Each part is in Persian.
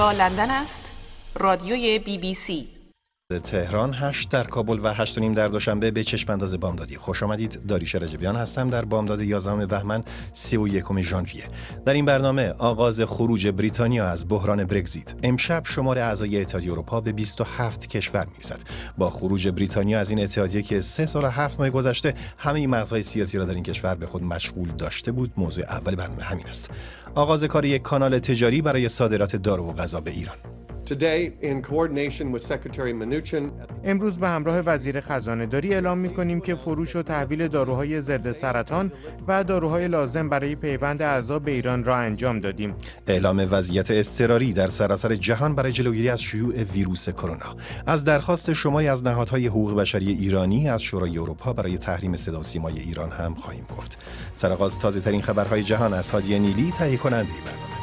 لندن است رادیوی بی بی سی تهران 8 در کابل و 8 نیم در دوشنبه به چشم انداز بامدادی خوش آمدید داریش رجبیان هستم در بامداد 11 بهمن 31 ژانویه در این برنامه آغاز خروج بریتانیا از بحران برگزیت امشب شمار اعضای اتحادیه اروپا به 27 کشور میرسد با خروج بریتانیا از این اتحادیه که سه سال و هفت ماه گذشته همه مغزهای سیاسی را در این کشور به خود مشغول داشته بود موضوع اول برنامه همین است آغاز کار یک کانال تجاری برای صادرات دارو و غذا به ایران امروز به همراه وزیر خزانه داری اعلام می کنیم که فروش و تحویل داروهای ضد سرطان و داروهای لازم برای پیوند اعضا به ایران را انجام دادیم. اعلام وضعیت اضطراری در سراسر جهان برای جلوگیری از شیوع ویروس کرونا از درخواست شماری از نهادهای حقوق بشری ایرانی از شورای اروپا برای تحریم صدا ایران هم خواهیم گفت. سرغاز تازه ترین خبرهای جهان از هادی نیلی تهیه کننده برنامه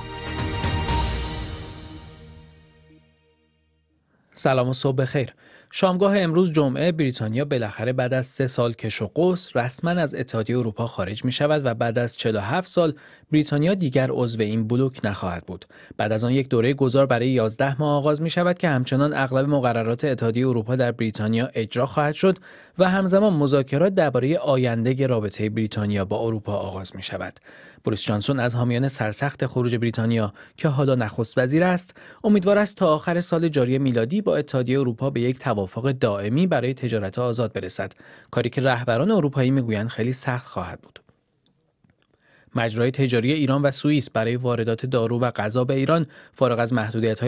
سلام و صبح خیر. شامگاه امروز جمعه بریتانیا بالاخره بعد از سه سال کش و قوس رسما از اتحادیه اروپا خارج می شود و بعد از 47 سال بریتانیا دیگر عضو این بلوک نخواهد بود. بعد از آن یک دوره گذار برای 11 ماه آغاز می شود که همچنان اغلب مقررات اتحادیه اروپا در بریتانیا اجرا خواهد شد و همزمان مذاکرات درباره آینده رابطه بریتانیا با اروپا آغاز می شود. بوریس جانسون از حامیان سرسخت خروج بریتانیا که حالا نخست وزیر است، امیدوار است تا آخر سال جاری میلادی با اتحادیه اروپا به یک توافق دائمی برای تجارت آزاد برسد، کاری که رهبران اروپایی میگویند خیلی سخت خواهد بود. مجرای تجاری ایران و سوئیس برای واردات دارو و غذا به ایران فارغ از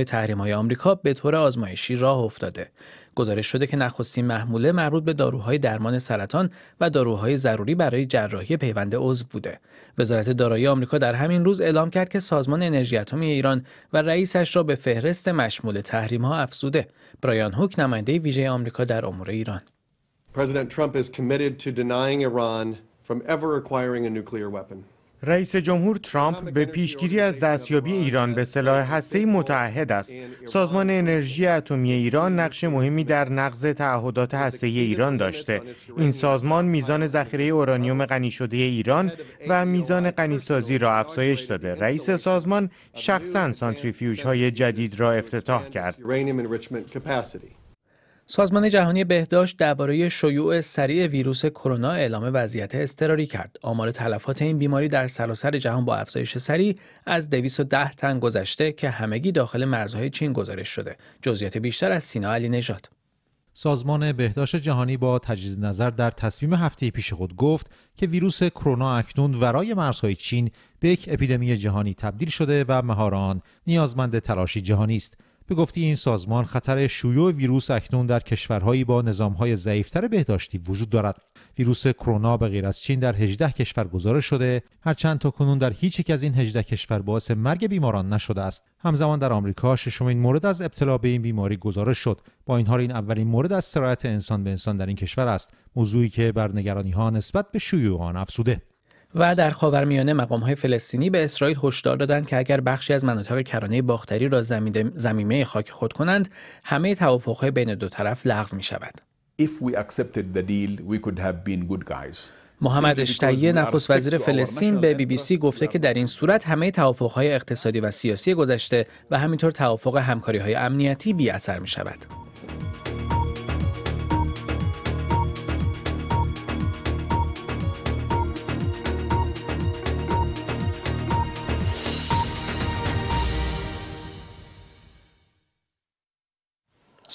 تحریم های آمریکا به طور آزمایشی راه افتاده. گزارش شده که نخستین محموله مربوط به داروهای درمان سرطان و داروهای ضروری برای جراحی پیوند عضو بوده. وزارت دارایی آمریکا در همین روز اعلام کرد که سازمان انرژی اتمی ایران و رئیسش را به فهرست مشمول ها افزوده. برایان هوک نماینده ویژه آمریکا در امور ایران Iran رئیس جمهور ترامپ به پیشگیری از دستیابی ایران به سلاح هسته‌ای متعهد است. سازمان انرژی اتمی ایران نقش مهمی در نقض تعهدات هسته‌ای ایران داشته. این سازمان میزان ذخیره اورانیوم غنی شده ایران و میزان غنیسازی را افزایش داده. رئیس سازمان شخصا سانتریفیوژهای جدید را افتتاح کرد. سازمان جهانی بهداشت درباره شیوع سریع ویروس کرونا اعلام وضعیت اضطراری کرد. آمار تلفات این بیماری در سراسر جهان با افزایش سریع از 210 تن گذشته که همگی داخل مرزهای چین گزارش شده. جزئیات بیشتر از سینا علی نژاد. سازمان بهداشت جهانی با تجدید نظر در تصمیم هفته پیش خود گفت که ویروس کرونا اکنون ورای مرزهای چین به یک اپیدمی جهانی تبدیل شده و مهاران نیازمند تلاشی جهانی است به گفتی این سازمان خطر شیوع ویروس اکنون در کشورهایی با نظامهای ضعیفتر بهداشتی وجود دارد ویروس کرونا به غیر از چین در 18 کشور گزارش شده هرچند تا کنون در هیچ یک از این 18 کشور باعث مرگ بیماران نشده است همزمان در آمریکا ششمین مورد از ابتلا به این بیماری گزارش شد با این حال این اولین مورد از سرایت انسان به انسان در این کشور است موضوعی که بر نگرانی ها نسبت به شیوع آن افزوده و در خاورمیانه های فلسطینی به اسرائیل هشدار دادند که اگر بخشی از مناطق کرانه باختری را زمیمه خاک خود کنند همه توافقهای بین دو طرف لغو می شود. محمد اشتیه نخست وزیر فلسطین به بی بی سی گفته که در این صورت همه توافقهای اقتصادی و سیاسی گذشته و همینطور توافق همکاری های امنیتی بی اثر می شود.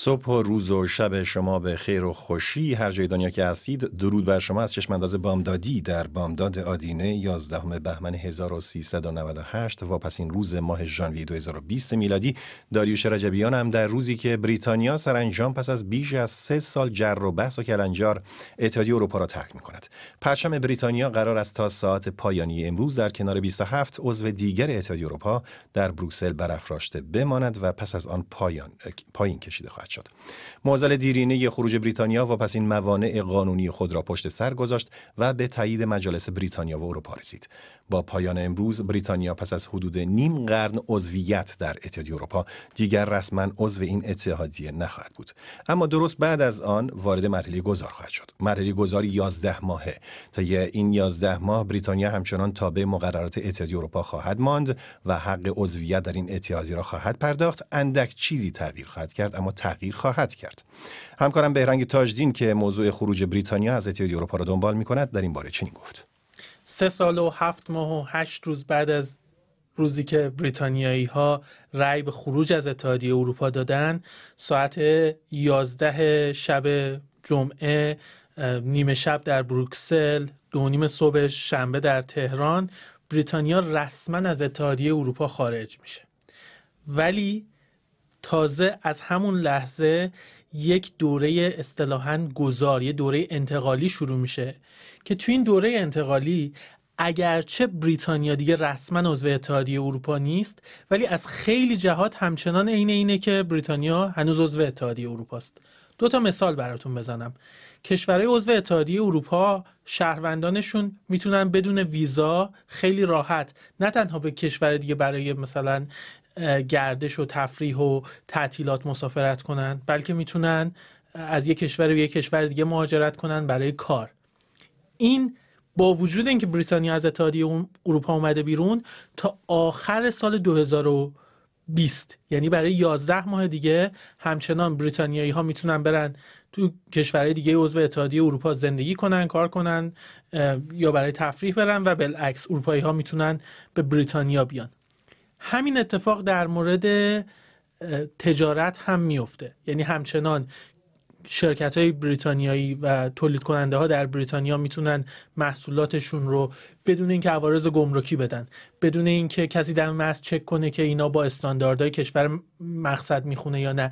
صبح و روز و شب شما به خیر و خوشی هر جای دنیا که هستید درود بر شما از چشم انداز بامدادی در بامداد آدینه 11 بهمن 1398 و پس این روز ماه ژانویه 2020 میلادی داریوش رجبیان هم در روزی که بریتانیا سرانجام پس از بیش از سه سال جر و بحث و کلنجار اتحادیه اروپا را ترک می کند پرچم بریتانیا قرار است تا ساعت پایانی امروز در کنار 27 عضو دیگر اتحادیه اروپا در بروکسل برافراشته بماند و پس از آن پایان پایین کشیده خواهد خواهد شد معضل دیرینه خروج بریتانیا و پس این موانع قانونی خود را پشت سر گذاشت و به تایید مجالس بریتانیا و اروپا رسید با پایان امروز بریتانیا پس از حدود نیم قرن عضویت در اتحادیه اروپا دیگر رسما عضو این اتحادیه نخواهد بود اما درست بعد از آن وارد مرحله گذار خواهد شد مرحله گذار 11 ماهه تا این 11 ماه بریتانیا همچنان تابع مقررات اتحادیه اروپا خواهد ماند و حق عضویت در این اتحادیه را خواهد پرداخت اندک چیزی تغییر خواهد کرد اما تغییر خواهد کرد همکارم بهرنگ تاجدین که موضوع خروج بریتانیا از اتحادیه اروپا را دنبال می کند در این باره چنین گفت سه سال و هفت ماه و هشت روز بعد از روزی که بریتانیایی ها رأی به خروج از اتحادیه اروپا دادن ساعت یازده شب جمعه نیمه شب در بروکسل دو نیم صبح شنبه در تهران بریتانیا رسما از اتحادیه اروپا خارج میشه ولی تازه از همون لحظه یک دوره اصطلاحا گذار یه دوره انتقالی شروع میشه که تو این دوره انتقالی اگرچه بریتانیا دیگه رسما عضو اتحادیه اروپا نیست ولی از خیلی جهات همچنان عین اینه که بریتانیا هنوز عضو اتحادیه اروپا است دو تا مثال براتون بزنم کشورهای عضو اتحادیه اروپا شهروندانشون میتونن بدون ویزا خیلی راحت نه تنها به کشور دیگه برای مثلا گردش و تفریح و تعطیلات مسافرت کنن بلکه میتونن از یک کشور به یک کشور دیگه مهاجرت کنن برای کار این با وجود اینکه بریتانیا از اتحادیه اروپا اومده بیرون تا آخر سال 2020 یعنی برای 11 ماه دیگه همچنان بریتانیایی ها میتونن برن تو کشورهای دیگه عضو اتحادیه اروپا زندگی کنن کار کنن یا برای تفریح برن و بالعکس اروپایی ها میتونن به بریتانیا بیان همین اتفاق در مورد تجارت هم میفته یعنی همچنان شرکت های بریتانیایی و تولید کننده ها در بریتانیا میتونن محصولاتشون رو بدون اینکه عوارض گمرکی بدن بدون اینکه کسی در مرز چک کنه که اینا با استانداردهای کشور مقصد میخونه یا نه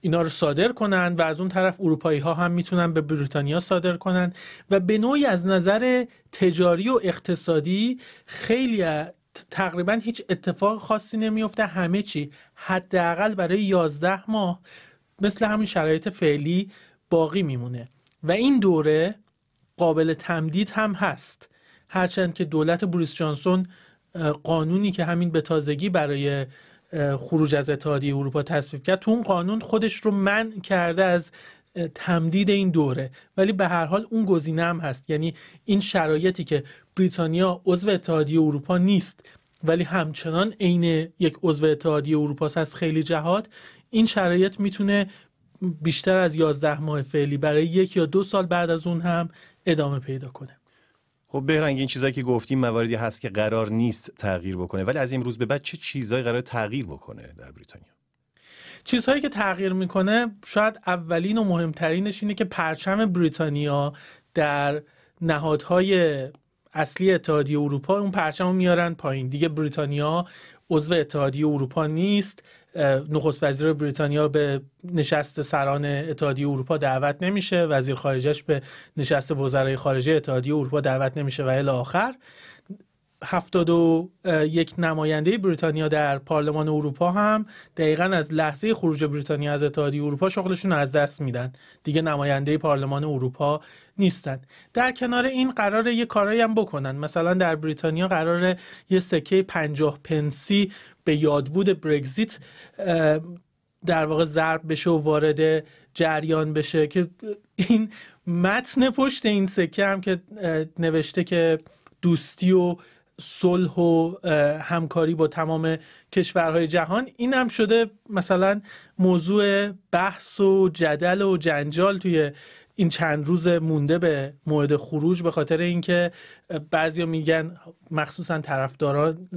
اینا رو صادر کنن و از اون طرف اروپایی ها هم میتونن به بریتانیا صادر کنن و به نوعی از نظر تجاری و اقتصادی خیلی تقریبا هیچ اتفاق خاصی نمیفته همه چی حداقل برای 11 ماه مثل همین شرایط فعلی باقی میمونه و این دوره قابل تمدید هم هست هرچند که دولت بوریس جانسون قانونی که همین به تازگی برای خروج از اتحادیه اروپا تصویب کرد تو اون قانون خودش رو من کرده از تمدید این دوره ولی به هر حال اون گزینه هم هست یعنی این شرایطی که بریتانیا عضو اتحادیه اروپا نیست ولی همچنان عین یک عضو اتحادیه اروپا از خیلی جهات این شرایط میتونه بیشتر از 11 ماه فعلی برای یک یا دو سال بعد از اون هم ادامه پیدا کنه خب بهرنگ این چیزایی که گفتیم مواردی هست که قرار نیست تغییر بکنه ولی از امروز به بعد چه چیزایی قرار تغییر بکنه در بریتانیا چیزهایی که تغییر میکنه شاید اولین و مهمترینش اینه که پرچم بریتانیا در نهادهای اصلی اتحادیه اروپا اون پرچم میارن پایین دیگه بریتانیا عضو اتحادیه اروپا نیست نخست وزیر بریتانیا به نشست سران اتحادیه اروپا دعوت نمیشه وزیر خارجش به نشست وزرای خارجه اتحادیه اروپا دعوت نمیشه و الی آخر هفتاد و یک نماینده بریتانیا در پارلمان اروپا هم دقیقا از لحظه خروج بریتانیا از اتحادیه اروپا شغلشون از دست میدن دیگه نماینده پارلمان اروپا نیستن در کنار این قرار یه کارایی هم بکنن مثلا در بریتانیا قرار یه سکه پنجاه پنسی به یادبود برگزیت در واقع ضرب بشه و وارد جریان بشه که این متن پشت این سکه هم که نوشته که دوستی و صلح و همکاری با تمام کشورهای جهان این هم شده مثلا موضوع بحث و جدل و جنجال توی این چند روز مونده به مورد خروج به خاطر اینکه بعضیا میگن مخصوصا طرفداران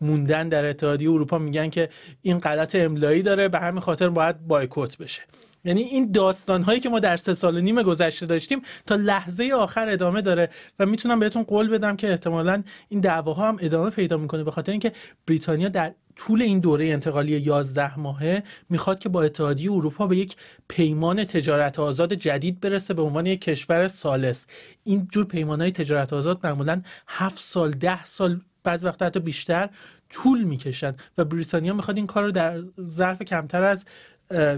موندن در اتحادیه اروپا میگن که این غلط املایی داره به همین خاطر باید بایکوت بشه یعنی این داستان هایی که ما در سه سال و نیم گذشته داشتیم تا لحظه آخر ادامه داره و میتونم بهتون قول بدم که احتمالا این دعواها هم ادامه پیدا میکنه به خاطر اینکه بریتانیا در طول این دوره انتقالی 11 ماهه میخواد که با اتحادیه اروپا به یک پیمان تجارت آزاد جدید برسه به عنوان یک کشور سالس این جور پیمان های تجارت آزاد معمولا 7 سال 10 سال بعض وقت حتی بیشتر طول میکشن و بریتانیا میخواد این کار رو در ظرف کمتر از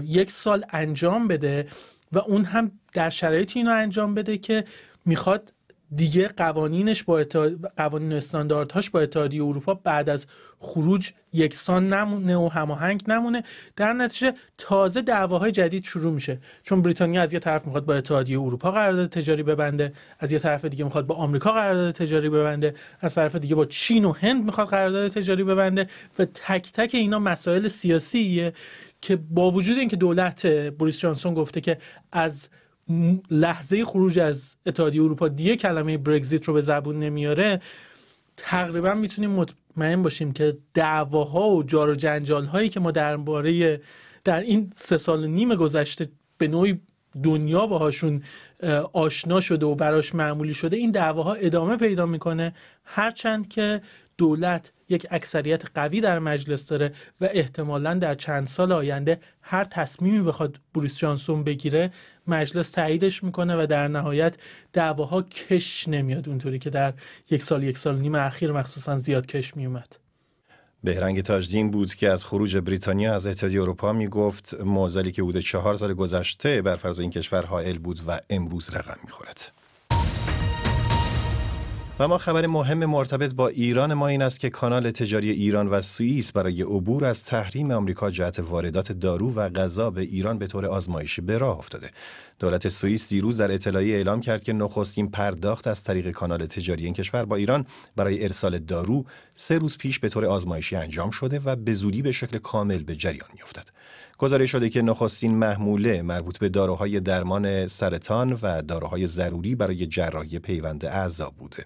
یک سال انجام بده و اون هم در شرایط اینو انجام بده که میخواد دیگه قوانینش با قوانین استانداردهاش با اتحادیه اروپا بعد از خروج یکسان نمونه و هماهنگ نمونه در نتیجه تازه دعواهای جدید شروع میشه چون بریتانیا از یه طرف میخواد با اتحادیه اروپا قرارداد تجاری ببنده از یه طرف دیگه میخواد با آمریکا قرارداد تجاری ببنده از طرف دیگه با چین و هند میخواد قرارداد تجاری ببنده و تک تک اینا مسائل سیاسیه که با وجود اینکه دولت بوریس جانسون گفته که از لحظه خروج از اتحادیه اروپا دیگه کلمه برگزیت رو به زبون نمیاره تقریبا میتونیم مطمئن باشیم که دعواها و جار و جنجال هایی که ما درباره در این سه سال و نیم گذشته به نوعی دنیا باهاشون آشنا شده و براش معمولی شده این دعواها ادامه پیدا میکنه هرچند که دولت یک اکثریت قوی در مجلس داره و احتمالا در چند سال آینده هر تصمیمی بخواد بوریس جانسون بگیره مجلس تاییدش میکنه و در نهایت دعواها کش نمیاد اونطوری که در یک سال یک سال نیم اخیر مخصوصا زیاد کش میومد بهرنگ تاجدین بود که از خروج بریتانیا از اتحادیه اروپا میگفت موزلی که بوده چهار سال گذشته بر فرض این کشور حائل بود و امروز رقم میخورد و ما خبر مهم مرتبط با ایران ما این است که کانال تجاری ایران و سوئیس برای عبور از تحریم آمریکا جهت واردات دارو و غذا به ایران به طور آزمایشی به راه افتاده. دولت سوئیس دیروز در اطلاعیه اعلام کرد که نخستین پرداخت از طریق کانال تجاری این کشور با ایران برای ارسال دارو سه روز پیش به طور آزمایشی انجام شده و به زودی به شکل کامل به جریان میافتد. گزارش شده که نخستین محموله مربوط به داروهای درمان سرطان و داروهای ضروری برای جراحی پیوند اعضا بوده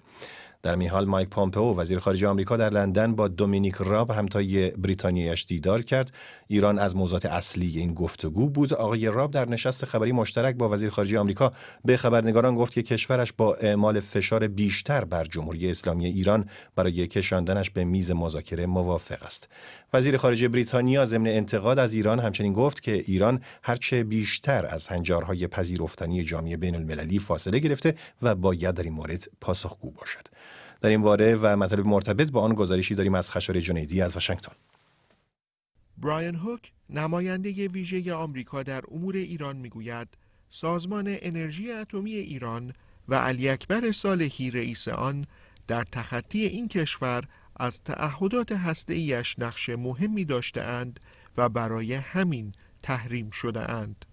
در این حال مایک پامپئو وزیر خارجه آمریکا در لندن با دومینیک راب همتای بریتانیایش دیدار کرد ایران از موضوعات اصلی این گفتگو بود آقای راب در نشست خبری مشترک با وزیر خارجه آمریکا به خبرنگاران گفت که کشورش با اعمال فشار بیشتر بر جمهوری اسلامی ایران برای کشاندنش به میز مذاکره موافق است وزیر خارجه بریتانیا ضمن انتقاد از ایران همچنین گفت که ایران هرچه بیشتر از هنجارهای پذیرفتنی جامعه بین المللی فاصله گرفته و باید در این مورد پاسخگو باشد. در این باره و مطالب مرتبط با آن گزارشی داریم از خشار جنیدی از واشنگتن. براین هوک نماینده ویژه آمریکا در امور ایران میگوید سازمان انرژی اتمی ایران و علی اکبر صالحی رئیس آن در تخطی این کشور از تعهدات هسته‌ایش نقش مهمی داشتهاند و برای همین تحریم شده اند.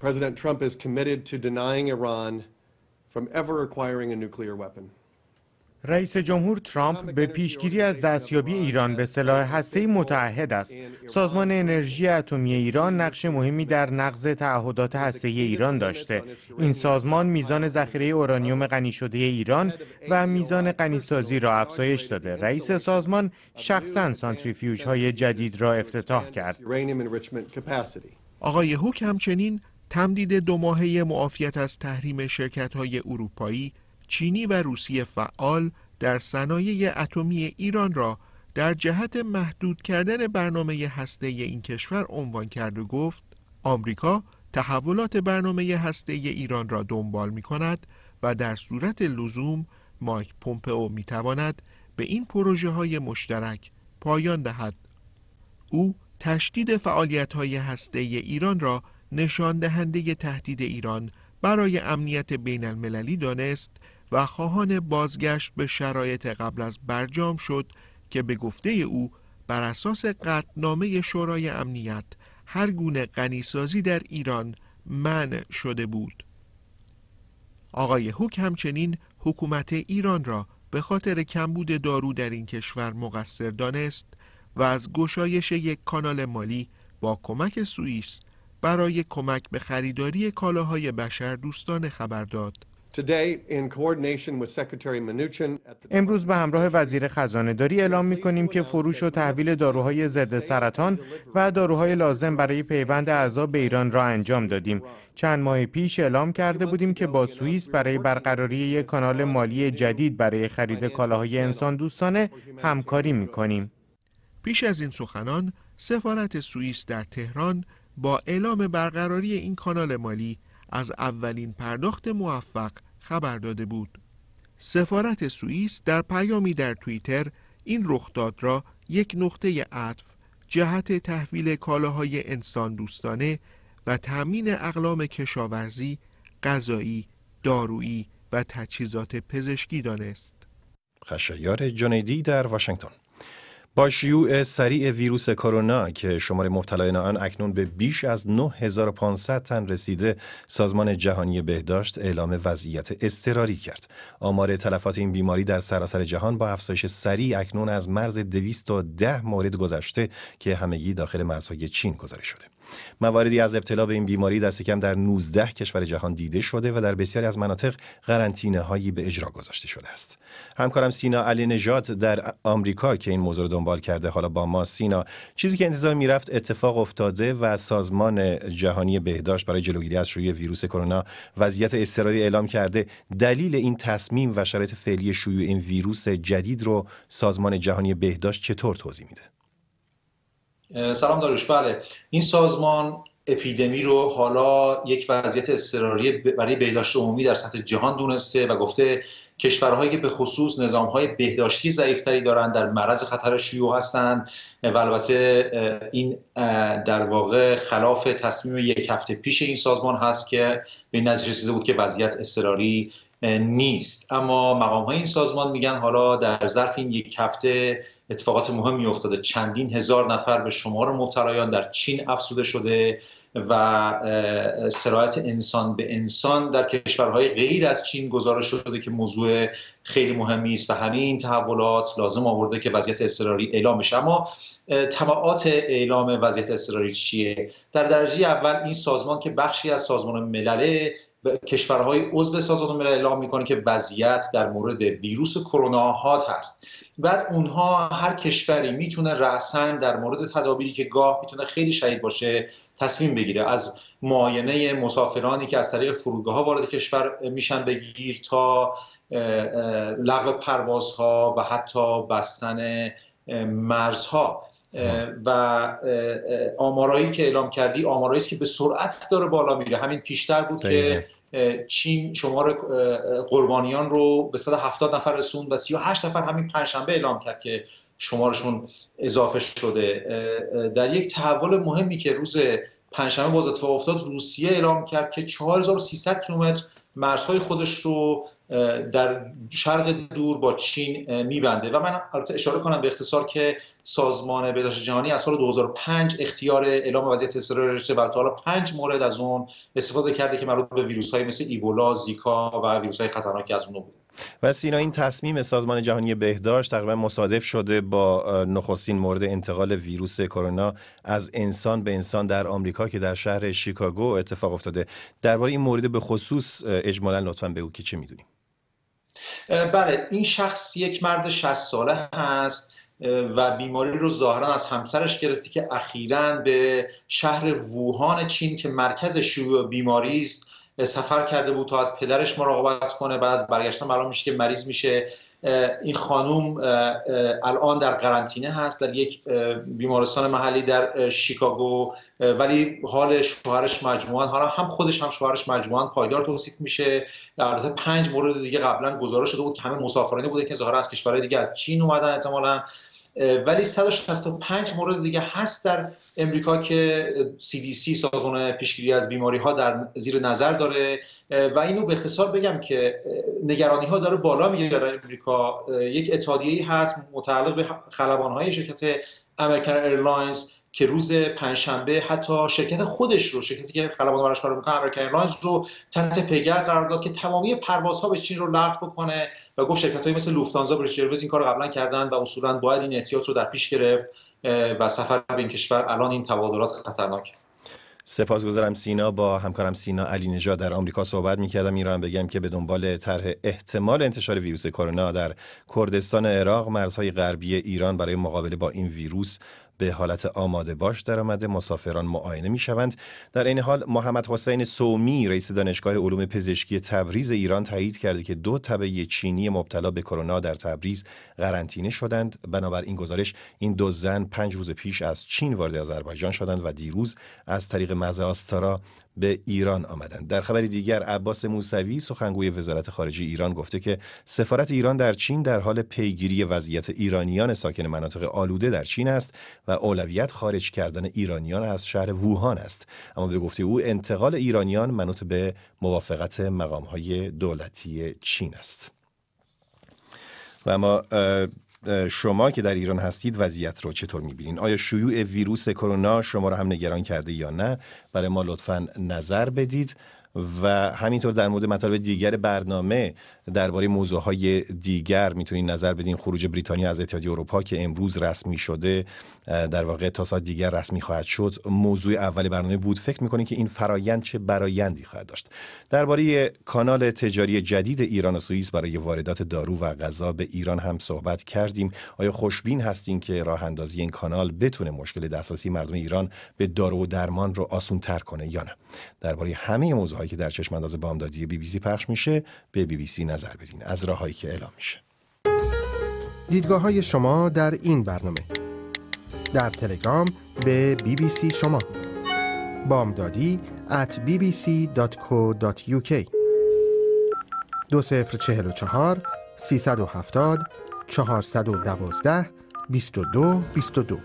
President Trump is committed to denying Iran from ever acquiring a nuclear weapon. رئیس جمهور ترامپ به پیشگیری از دستیابی ایران به سلاح هسته‌ای متعهد است. یعنی سازمان انرژی اتمی ایران نقش مهمی در نقض تعهدات هسته‌ای ایران داشته. این سازمان میزان ذخیره اورانیوم غنی شده ایران و میزان غنیسازی را افزایش داده. رئیس سازمان شخصا سانتریفیوژهای جدید را افتتاح کرد. آقای هوک همچنین تمدید دو ماهه معافیت از تحریم شرکت اروپایی چینی و روسیه فعال در صنایع اتمی ایران را در جهت محدود کردن برنامه هسته این کشور عنوان کرد و گفت آمریکا تحولات برنامه هسته ایران را دنبال می کند و در صورت لزوم مایک پومپئو می تواند به این پروژه های مشترک پایان دهد. او تشدید فعالیت های هسته ایران را نشان دهنده تهدید ایران برای امنیت بین المللی دانست و خواهان بازگشت به شرایط قبل از برجام شد که به گفته او بر اساس قطنامه شورای امنیت هر گونه غنیسازی در ایران منع شده بود. آقای هوک همچنین حکومت ایران را به خاطر کمبود دارو در این کشور مقصر دانست و از گشایش یک کانال مالی با کمک سوئیس برای کمک به خریداری کالاهای بشر دوستان خبر داد. امروز به همراه وزیر خزانه داری اعلام می کنیم که فروش و تحویل داروهای ضد سرطان و داروهای لازم برای پیوند اعضا به ایران را انجام دادیم. چند ماه پیش اعلام کرده بودیم که با سوئیس برای برقراری یک کانال مالی جدید برای خرید کالاهای انسان دوستانه همکاری می کنیم. پیش از این سخنان سفارت سوئیس در تهران با اعلام برقراری این کانال مالی از اولین پرداخت موفق خبر داده بود. سفارت سوئیس در پیامی در توییتر این رخداد را یک نقطه عطف جهت تحویل کالاهای انسان دوستانه و تامین اقلام کشاورزی، غذایی، دارویی و تجهیزات پزشکی دانست. خشایار جنیدی در واشنگتن با شیوع سریع ویروس کرونا که شماره مبتلایان آن اکنون به بیش از 9500 تن رسیده سازمان جهانی بهداشت اعلام وضعیت اضطراری کرد آمار تلفات این بیماری در سراسر جهان با افزایش سریع اکنون از مرز 200 مورد گذشته که همگی داخل مرزهای چین گزارش شده مواردی از ابتلا به این بیماری دست کم در 19 کشور جهان دیده شده و در بسیاری از مناطق قرنطینه هایی به اجرا گذاشته شده است همکارم سینا علی نژاد در آمریکا که این موضوع دنبال کرده حالا با ما سینا چیزی که انتظار میرفت اتفاق افتاده و سازمان جهانی بهداشت برای جلوگیری از شیوع ویروس کرونا وضعیت اضطراری اعلام کرده دلیل این تصمیم و شرایط فعلی شیوع این ویروس جدید رو سازمان جهانی بهداشت چطور توضیح میده سلام داروش بله این سازمان اپیدمی رو حالا یک وضعیت اضطراری برای بهداشت عمومی در سطح جهان دونسته و گفته کشورهایی که به خصوص نظامهای بهداشتی ضعیفتری دارند در معرض خطر شیوع هستند و البته این در واقع خلاف تصمیم یک هفته پیش این سازمان هست که به این نتیجه رسیده بود که وضعیت اضطراری نیست اما مقام های این سازمان میگن حالا در ظرف این یک هفته اتفاقات مهمی افتاده چندین هزار نفر به شمار مبتلایان در چین افزوده شده و سرایت انسان به انسان در کشورهای غیر از چین گزارش شده که موضوع خیلی مهمی است و همین تحولات لازم آورده که وضعیت اضطراری اعلام بشه اما طبعات اعلام وضعیت اضطراری چیه در درجه اول این سازمان که بخشی از سازمان ملله کشورهای عضو سازمان ملل اعلام میکنه که وضعیت در مورد ویروس کرونا هات هست بعد اونها هر کشوری میتونه رأسا در مورد تدابیری که گاه میتونه خیلی شهید باشه تصمیم بگیره از معاینه مسافرانی که از طریق فرودگاه ها وارد کشور میشن بگیر تا لغو پروازها و حتی بستن مرزها و آمارایی که اعلام کردی آمارایی که به سرعت داره بالا میره همین پیشتر بود که چیم شمار قربانیان رو به 170 نفر رسوند و 38 نفر همین پنجشنبه اعلام کرد که شمارشون اضافه شده در یک تحول مهمی که روز پنجشنبه باز اتفاق افتاد روسیه اعلام کرد که 4300 کیلومتر مرزهای خودش رو در شرق دور با چین میبنده و من البته اشاره کنم به اختصار که سازمان بهداشت جهانی از سال 2005 اختیار اعلام وضعیت اضطراری داشته و تا حالا پنج مورد از اون استفاده کرده که مربوط به ویروس های مثل ایبولا، زیکا و ویروس های خطرناکی از اون بود و سینا این تصمیم سازمان جهانی بهداشت تقریبا مصادف شده با نخستین مورد انتقال ویروس کرونا از انسان به انسان در آمریکا که در شهر شیکاگو اتفاق افتاده درباره این مورد به خصوص اجمالا لطفا بگو که چه میدونیم بله این شخص یک مرد 60 ساله هست و بیماری رو ظاهرا از همسرش گرفته که اخیرا به شهر ووهان چین که مرکز شیوع بیماری است سفر کرده بود تا از پدرش مراقبت کنه بعد برگشتن معلوم میشه که مریض میشه این خانوم الان در قرنطینه هست در یک بیمارستان محلی در شیکاگو ولی حال شوهرش مجموعا حالا هم خودش هم شوهرش مجموعا پایدار توصیف میشه در حالت پنج مورد دیگه قبلا گزارش شده بود که همه مسافرانی بوده که ظاهرا از کشورهای دیگه از چین اومدن احتمالاً ولی 165 مورد دیگه هست در امریکا که CDC سازمان پیشگیری از بیماری ها در زیر نظر داره و اینو به خصار بگم که نگرانی ها داره بالا میگه در امریکا یک اتحادیه هست متعلق به خلبان های شرکت امریکن ایرلاینز که روز پنجشنبه حتی شرکت خودش رو شرکتی که خلبان براش کار میکنه امریکن ایرلاینز رو تحت پیگر قرار داد که تمامی پروازها به چین رو لغو بکنه و گفت شرکت های مثل لوفتانزا بریتیش ایرویز این کار قبلا کردن و اصولا باید این احتیاط رو در پیش گرفت و سفر به این کشور الان این تبادلات خطرناک سپاسگزارم سینا با همکارم سینا علی نژاد در آمریکا صحبت میکردم این را هم بگم که به دنبال طرح احتمال انتشار ویروس کرونا در کردستان عراق مرزهای غربی ایران برای مقابله با این ویروس به حالت آماده باش درآمده مسافران معاینه می شوند در این حال محمد حسین سومی رئیس دانشگاه علوم پزشکی تبریز ایران تایید کرده که دو تبه چینی مبتلا به کرونا در تبریز قرنطینه شدند بنابر این گزارش این دو زن پنج روز پیش از چین وارد آذربایجان شدند و دیروز از طریق مرز آستارا به ایران آمدند در خبر دیگر عباس موسوی سخنگوی وزارت خارجه ایران گفته که سفارت ایران در چین در حال پیگیری وضعیت ایرانیان ساکن مناطق آلوده در چین است و اولویت خارج کردن ایرانیان از شهر ووهان است اما به گفته او انتقال ایرانیان منوط به موافقت مقامهای دولتی چین است و اما شما که در ایران هستید وضعیت رو چطور میبینین؟ آیا شیوع ویروس کرونا شما رو هم نگران کرده یا نه؟ برای ما لطفا نظر بدید و همینطور در مورد مطالب دیگر برنامه درباره های دیگر میتونین نظر بدین خروج بریتانیا از اتحادیه اروپا که امروز رسمی شده در واقع تا ساعت دیگر رسمی خواهد شد موضوع اول برنامه بود فکر میکنین که این فرایند چه برایندی خواهد داشت درباره کانال تجاری جدید ایران و سوئیس برای واردات دارو و غذا به ایران هم صحبت کردیم آیا خوشبین هستین که راه اندازی این کانال بتونه مشکل دسترسی مردم ایران به دارو و درمان رو آسان تر کنه یا نه درباره همه هایی که در چشم انداز بامدادی بی بی سی پخش میشه به بی بی سی نظر بدین از راههایی که اعلام میشه دیدگاه های شما در این برنامه در تلگرام به بی بی سی شما بامدادی at bbc.co.uk دو سفر چهل و چهار سی سد و هفتاد چهار سد و دوازده بیست و دو بیست و دو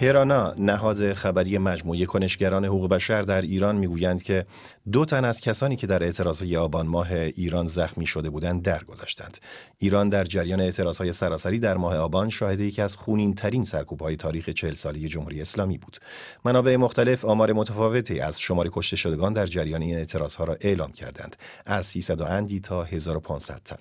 هرانا نهاد خبری مجموعه کنشگران حقوق بشر در ایران میگویند که دو تن از کسانی که در اعتراضهای آبان ماه ایران زخمی شده بودند درگذشتند. ایران در جریان اعتراضهای سراسری در ماه آبان شاهد یکی از خونین ترین سرکوب های تاریخ چهل سالی جمهوری اسلامی بود. منابع مختلف آمار متفاوتی از شمار کشته شدگان در جریان این اعتراضها را اعلام کردند. از 300 اندی تا 1500 تن.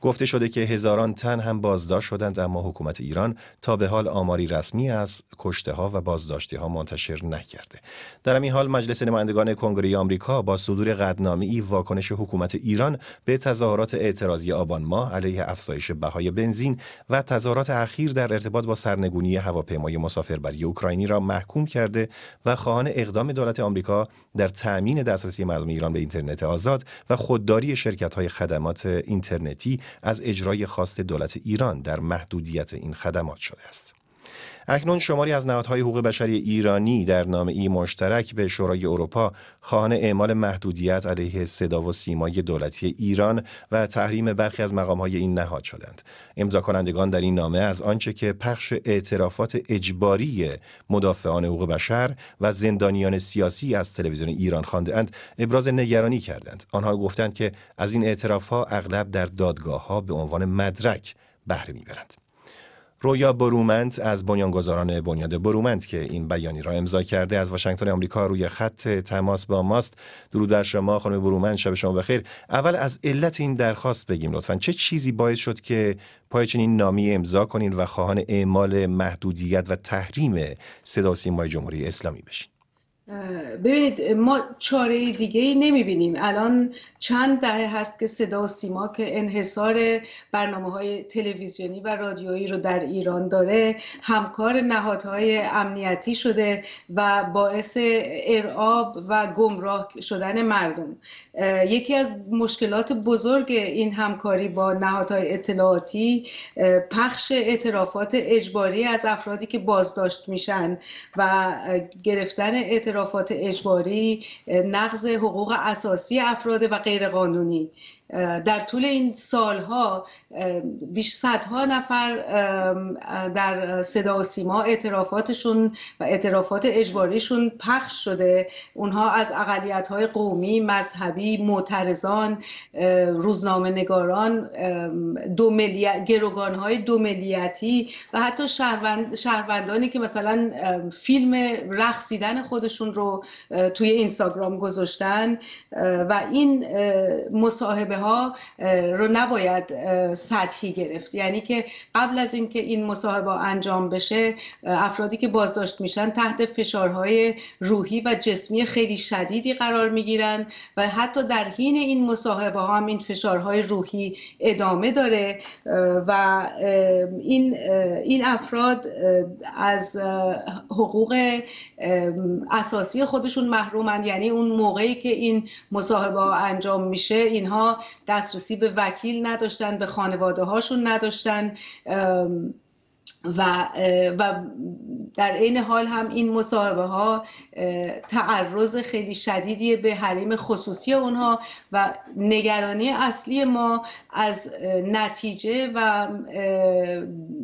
گفته شده که هزاران تن هم بازداشت شدند اما حکومت ایران تا به حال آماری رسمی از کشته ها و بازداشتی ها منتشر نکرده در این حال مجلس نمایندگان کنگره آمریکا با صدور قدنامه ای واکنش حکومت ایران به تظاهرات اعتراضی آبان ماه علیه افزایش بهای بنزین و تظاهرات اخیر در ارتباط با سرنگونی هواپیمای مسافربری اوکراینی را محکوم کرده و خواهان اقدام دولت آمریکا در تأمین دسترسی مردم ایران به اینترنت آزاد و خودداری های خدمات اینترنتی از اجرای خواست دولت ایران در محدودیت این خدمات شده است. اکنون شماری از نهادهای حقوق بشری ایرانی در نام ای مشترک به شورای اروپا خواهان اعمال محدودیت علیه صدا و سیمای دولتی ایران و تحریم برخی از مقامهای این نهاد شدند امضا کنندگان در این نامه از آنچه که پخش اعترافات اجباری مدافعان حقوق بشر و زندانیان سیاسی از تلویزیون ایران خواندند، ابراز نگرانی کردند آنها گفتند که از این اعترافها اغلب در دادگاه ها به عنوان مدرک بهره میبرند رویا برومند از بنیانگذاران بنیاد برومند که این بیانیه را امضا کرده از واشنگتن آمریکا روی خط تماس با ماست درود بر شما خانم برومند شب شما بخیر اول از علت این درخواست بگیم لطفا چه چیزی باعث شد که پای چنین نامی امضا کنین و خواهان اعمال محدودیت و تحریم صدا و سیمای جمهوری اسلامی بشین ببینید ما چاره دیگه ای نمی بینیم الان چند دهه هست که صدا و سیما که انحصار برنامه های تلویزیونی و رادیویی رو در ایران داره همکار نهادهای امنیتی شده و باعث ارعاب و گمراه شدن مردم یکی از مشکلات بزرگ این همکاری با نهادهای اطلاعاتی پخش اعترافات اجباری از افرادی که بازداشت میشن و گرفتن اعتراف اعترافات اجباری نقض حقوق اساسی افراد و غیرقانونی در طول این سالها بیش صدها نفر در صدا و سیما اعترافاتشون و اعترافات اجباریشون پخش شده اونها از اقلیت های قومی مذهبی معترضان روزنامه نگاران دو گروگان های دوملیتی و حتی شهروندانی که مثلا فیلم رقصیدن خودشون رو توی اینستاگرام گذاشتن و این مصاحبه ها رو نباید سطحی گرفت یعنی که قبل از اینکه این, این مصاحبه انجام بشه افرادی که بازداشت میشن تحت فشارهای روحی و جسمی خیلی شدیدی قرار میگیرن و حتی در حین این مصاحبه ها هم این فشارهای روحی ادامه داره و این این افراد از حقوق اساسی خودشون محرومند یعنی اون موقعی که این مصاحبه ها انجام میشه اینها دسترسی به وکیل نداشتن به خانواده هاشون نداشتن و, و در عین حال هم این مصاحبه ها تعرض خیلی شدیدی به حریم خصوصی اونها و نگرانی اصلی ما از نتیجه و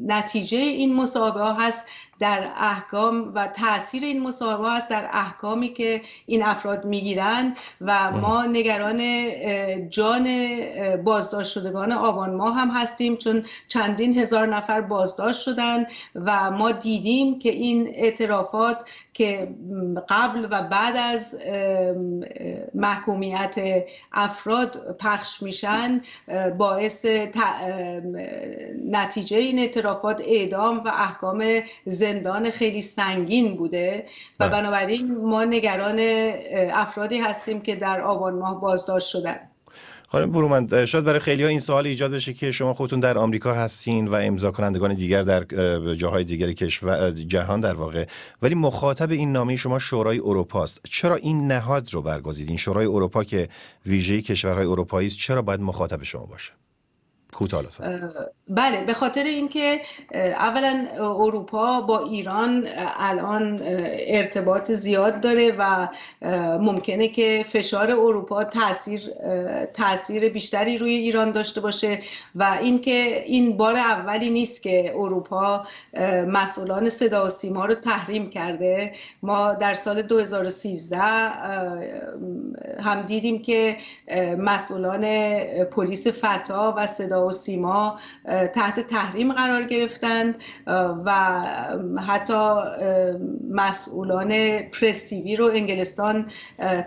نتیجه این مصاحبه هست در احکام و تاثیر این مصاحبه است در احکامی که این افراد میگیرند و بله. ما نگران جان بازداشت شدگان آبان ما هم هستیم چون چندین هزار نفر بازداشت شدند و ما دیدیم که این اعترافات که قبل و بعد از محکومیت افراد پخش میشن باعث نتیجه این اعترافات اعدام و احکام زندان خیلی سنگین بوده و بله. بنابراین ما نگران افرادی هستیم که در آبان ماه بازداشت شدند خانم برومند شاید برای خیلی ها این سوال ایجاد بشه که شما خودتون در آمریکا هستین و امضا کنندگان دیگر در جاهای دیگر کشور جهان در واقع ولی مخاطب این نامه شما شورای اروپا است چرا این نهاد رو برگزیدین شورای اروپا که ویژه کشورهای اروپایی است چرا باید مخاطب شما باشه بله به خاطر اینکه اولا اروپا با ایران الان ارتباط زیاد داره و ممکنه که فشار اروپا تاثیر تاثیر بیشتری روی ایران داشته باشه و اینکه این بار اولی نیست که اروپا مسئولان صدا و سیما رو تحریم کرده ما در سال 2013 هم دیدیم که مسئولان پلیس فتا و صدا و سیما تحت تحریم قرار گرفتند و حتی مسئولان پرستیوی رو انگلستان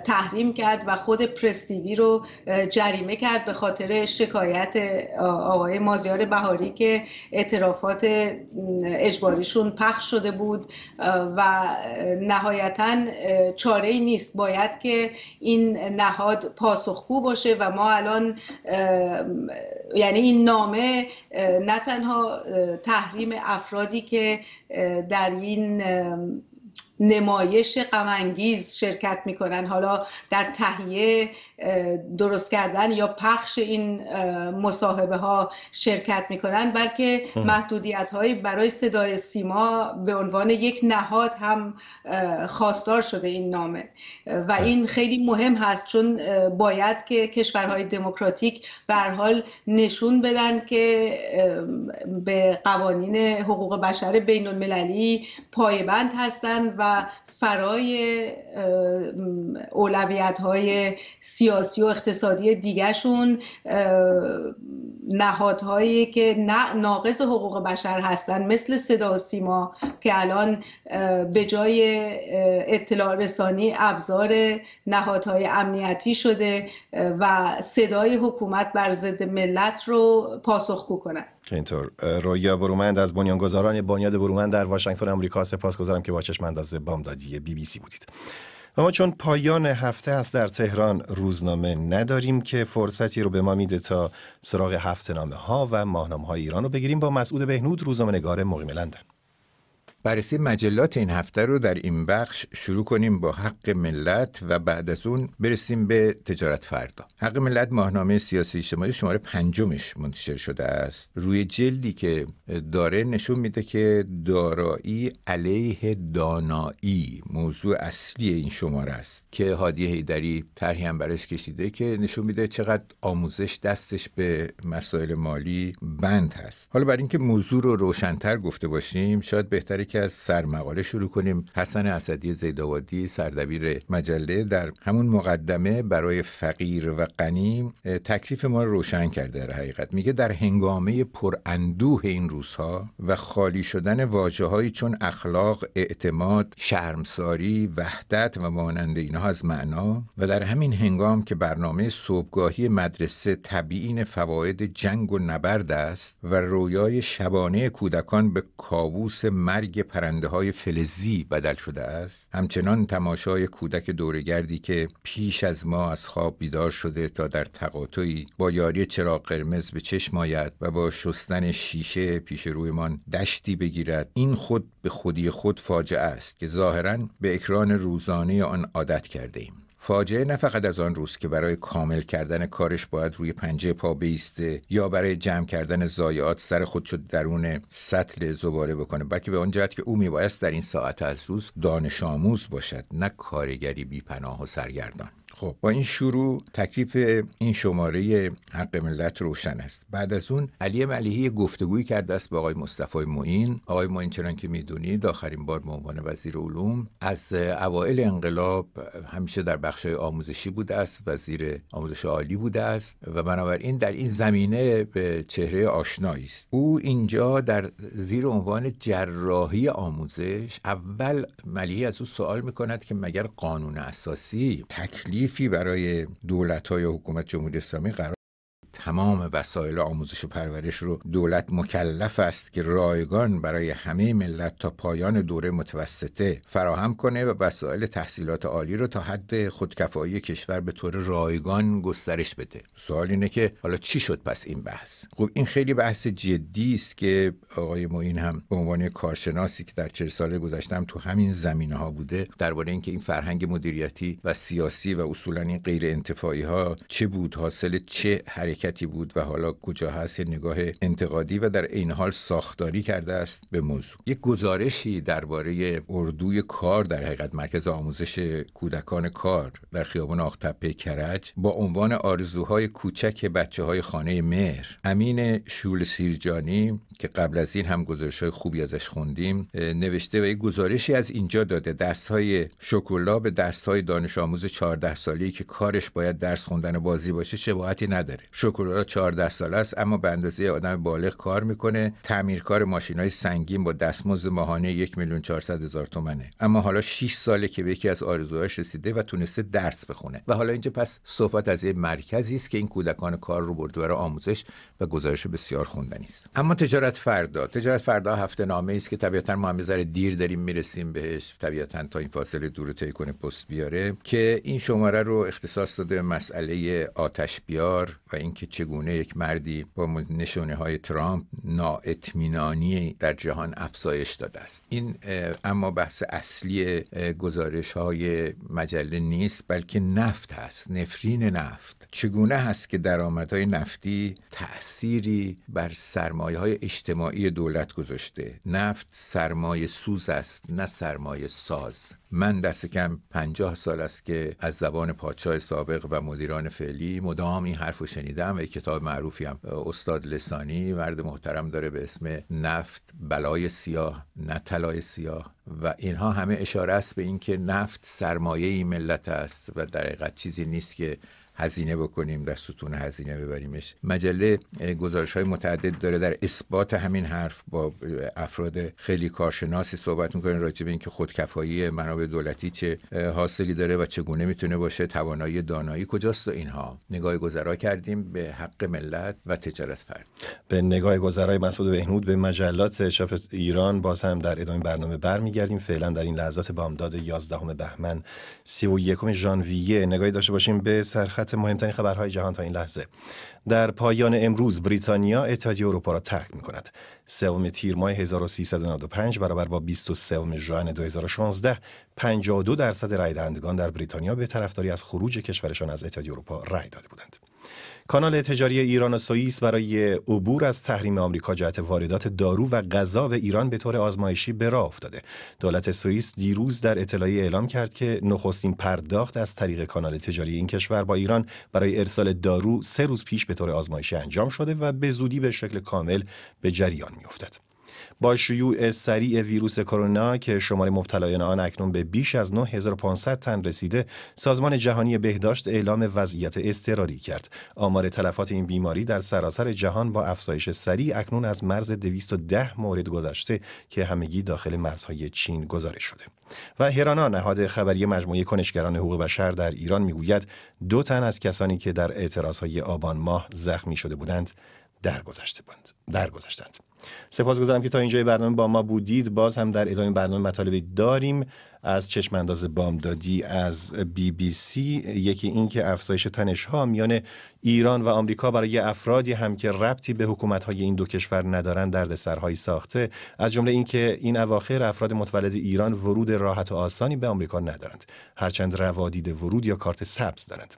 تحریم کرد و خود پرستیوی رو جریمه کرد به خاطر شکایت آقای مازیار بهاری که اعترافات اجباریشون پخش شده بود و نهایتا چاره ای نیست باید که این نهاد پاسخگو باشه و ما الان یعنی این نامه نه تنها تحریم افرادی که در این نمایش غمانگیز شرکت میکنن حالا در تهیه درست کردن یا پخش این مصاحبه ها شرکت میکنن بلکه محدودیت هایی برای صدای سیما به عنوان یک نهاد هم خواستار شده این نامه و این خیلی مهم هست چون باید که کشورهای دموکراتیک بر حال نشون بدن که به قوانین حقوق بشر بین المللی پایبند هستند و و فرای اولویت های سیاسی و اقتصادی دیگرشون نهادهایی که ناقض حقوق بشر هستند مثل صدا و سیما که الان به جای اطلاع رسانی ابزار نهادهای امنیتی شده و صدای حکومت بر ضد ملت رو پاسخگو کنند اینطور رویا برومند از بنیانگذاران بنیاد برومند در واشنگتن آمریکا سپاس گذارم که با چشم انداز بامدادی بی بی سی بودید اما ما چون پایان هفته است در تهران روزنامه نداریم که فرصتی رو به ما میده تا سراغ هفته نامه ها و ماهنامه های ایران رو بگیریم با مسعود بهنود روزنامه نگار مقیم لندن بررسی مجلات این هفته رو در این بخش شروع کنیم با حق ملت و بعد از اون برسیم به تجارت فردا حق ملت ماهنامه سیاسی اجتماعی شماره پنجمش منتشر شده است روی جلدی که داره نشون میده که دارایی علیه دانایی موضوع اصلی این شماره است که هادی هیدری طرحی هم برش کشیده که نشون میده چقدر آموزش دستش به مسائل مالی بند هست حالا برای اینکه موضوع رو روشنتر گفته باشیم شاید بهتره که که از مقاله شروع کنیم حسن اسدی زیدآبادی سردبیر مجله در همون مقدمه برای فقیر و غنی تکلیف ما رو روشن کرده در حقیقت میگه در هنگامه پراندوه این روزها و خالی شدن واژههایی چون اخلاق اعتماد شرمساری وحدت و مانند اینها از معنا و در همین هنگام که برنامه صبحگاهی مدرسه تبیین فواید جنگ و نبرد است و رویای شبانه کودکان به کابوس مرگ پرنده های فلزی بدل شده است همچنان تماشای کودک دورگردی که پیش از ما از خواب بیدار شده تا در تقاطعی با یاری چراغ قرمز به چشم آید و با شستن شیشه پیش رویمان دشتی بگیرد این خود به خودی خود فاجعه است که ظاهرا به اکران روزانه آن عادت کرده ایم فاجعه نه فقط از آن روز که برای کامل کردن کارش باید روی پنجه پا بیسته یا برای جمع کردن ضایعات سر خود شد درون سطل زباله بکنه بلکه به آن جهت که او میبایست در این ساعت از روز دانش آموز باشد نه کارگری پناه و سرگردان خب با این شروع تکلیف این شماره حق ملت روشن است بعد از اون علی ملیحی گفتگویی کرده است با آقای مصطفی معین آقای معین چنان که میدونید آخرین بار به عنوان وزیر علوم از اوایل انقلاب همیشه در بخش آموزشی بوده است وزیر آموزش عالی بوده است و بنابراین در این زمینه به چهره آشنایی است او اینجا در زیر عنوان جراحی آموزش اول ملیحی از او سوال میکند که مگر قانون اساسی تکلیف فی برای دولت های حکومت جمهوری اسلامی قرار تمام وسایل آموزش و پرورش رو دولت مکلف است که رایگان برای همه ملت تا پایان دوره متوسطه فراهم کنه و وسایل تحصیلات عالی رو تا حد خودکفایی کشور به طور رایگان گسترش بده سوال اینه که حالا چی شد پس این بحث خب این خیلی بحث جدی است که آقای معین هم به عنوان کارشناسی که در چه سال گذشتم تو همین زمینه ها بوده درباره اینکه این فرهنگ مدیریتی و سیاسی و اصولا این غیر انتفاعی ها چه بود حاصل چه حرکت حرکتی بود و حالا کجا هست نگاه انتقادی و در این حال ساختاری کرده است به موضوع یک گزارشی درباره اردوی کار در حقیقت مرکز آموزش کودکان کار در خیابان آختپه کرج با عنوان آرزوهای کوچک بچه های خانه مهر امین شول سیرجانی که قبل از این هم گزارش های خوبی ازش خوندیم نوشته و یک گزارشی از اینجا داده دست های شکولا به دست های دانش آموز 14 سالی که کارش باید درس خوندن و بازی باشه شباهتی نداره کورولا 14 ساله است اما به اندازه آدم بالغ کار میکنه تعمیرکار ماشین های سنگین با دستمزد ماهانه یک میلیون چهارصد هزار تومنه اما حالا 6 ساله که به یکی از آرزوهاش رسیده و تونسته درس بخونه و حالا اینجا پس صحبت از یه مرکزی است که این کودکان کار رو برده برای آموزش و گزارش بسیار خوندنی است اما تجارت فردا تجارت فردا هفته نامه است که طبیعتا ما هم دیر داریم میرسیم بهش طبیعتا تا این فاصله دور طی کنه پست بیاره که این شماره رو اختصاص داده مسئله آتش بیار و اینکه چگونه یک مردی با نشونه های ترامپ نااطمینانی در جهان افزایش داده است این اما بحث اصلی گزارش های مجله نیست بلکه نفت هست نفرین نفت چگونه هست که درآمدهای نفتی تأثیری بر سرمایه های اجتماعی دولت گذاشته نفت سرمایه سوز است نه سرمایه ساز من دست کم پنجاه سال است که از زبان پادشاه سابق و مدیران فعلی مدام این حرف رو شنیدم و یک کتاب معروفی هم استاد لسانی مرد محترم داره به اسم نفت بلای سیاه نه طلای سیاه و اینها همه اشاره است به اینکه نفت سرمایه ای ملت است و در حقیقت چیزی نیست که هزینه بکنیم در ستون هزینه ببریمش مجله گزارش های متعدد داره در اثبات همین حرف با افراد خیلی کارشناسی صحبت میکنه راجع به اینکه خودکفایی منابع دولتی چه حاصلی داره و چگونه میتونه باشه توانایی دانایی کجاست و اینها نگاه گذرا کردیم به حق ملت و تجارت فرد به نگاه گذرای مسعود بهنود به مجلات چاپ ایران باز هم در ادامه برنامه برمیگردیم فعلا در این لحظات بامداد 11 بهمن 31 ژانویه نگاهی داشته باشیم به سرخط قطع مهمترین خبرهای جهان تا این لحظه در پایان امروز بریتانیا اتحادیه اروپا را ترک می کند سوم تیر ماه 1395 برابر با 23 ژوئن 2016 52 درصد رای دهندگان در بریتانیا به طرفداری از خروج کشورشان از اتحادیه اروپا رای داده بودند کانال تجاری ایران و سوئیس برای عبور از تحریم آمریکا جهت واردات دارو و غذا به ایران به طور آزمایشی به راه افتاده دولت سوئیس دیروز در اطلاعیه اعلام کرد که نخستین پرداخت از طریق کانال تجاری این کشور با ایران برای ارسال دارو سه روز پیش به طور آزمایشی انجام شده و به زودی به شکل کامل به جریان میافتد با شیوع سریع ویروس کرونا که شمار مبتلایان آن اکنون به بیش از 9500 تن رسیده سازمان جهانی بهداشت اعلام وضعیت اضطراری کرد آمار تلفات این بیماری در سراسر جهان با افزایش سریع اکنون از مرز 210 مورد گذشته که همگی داخل مرزهای چین گزارش شده و هرانا نهاد خبری مجموعه کنشگران حقوق بشر در ایران میگوید دو تن از کسانی که در اعتراضهای آبان ماه زخمی شده بودند درگذشته بودند درگذشتند گذارم که تا اینجای برنامه با ما بودید باز هم در ادامه برنامه مطالبی داریم از چشم انداز بامدادی از بی بی سی یکی این که افزایش تنش ها میان ایران و آمریکا برای افرادی هم که ربطی به حکومت های این دو کشور ندارند دردسرهایی ساخته از جمله اینکه این اواخر افراد متولد ایران ورود راحت و آسانی به آمریکا ندارند هرچند روادید ورود یا کارت سبز دارند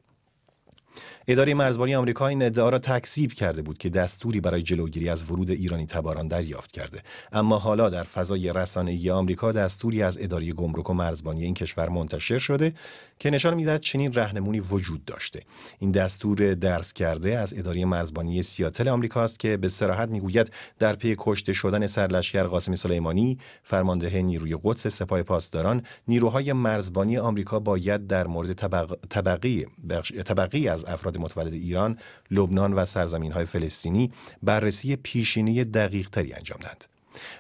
اداره مرزبانی آمریکا این ادعا را تکذیب کرده بود که دستوری برای جلوگیری از ورود ایرانی تباران دریافت کرده اما حالا در فضای رسانه‌ای آمریکا دستوری از اداره گمرک و مرزبانی این کشور منتشر شده که نشان میدهد چنین رهنمونی وجود داشته این دستور درس کرده از اداره مرزبانی سیاتل آمریکا است که به سراحت میگوید در پی کشته شدن سرلشکر قاسم سلیمانی فرمانده نیروی قدس سپاه پاسداران نیروهای مرزبانی آمریکا باید در مورد طبق... طبقی, از افراد متولد ایران لبنان و سرزمین های فلسطینی بررسی پیشینی دقیق انجام دهند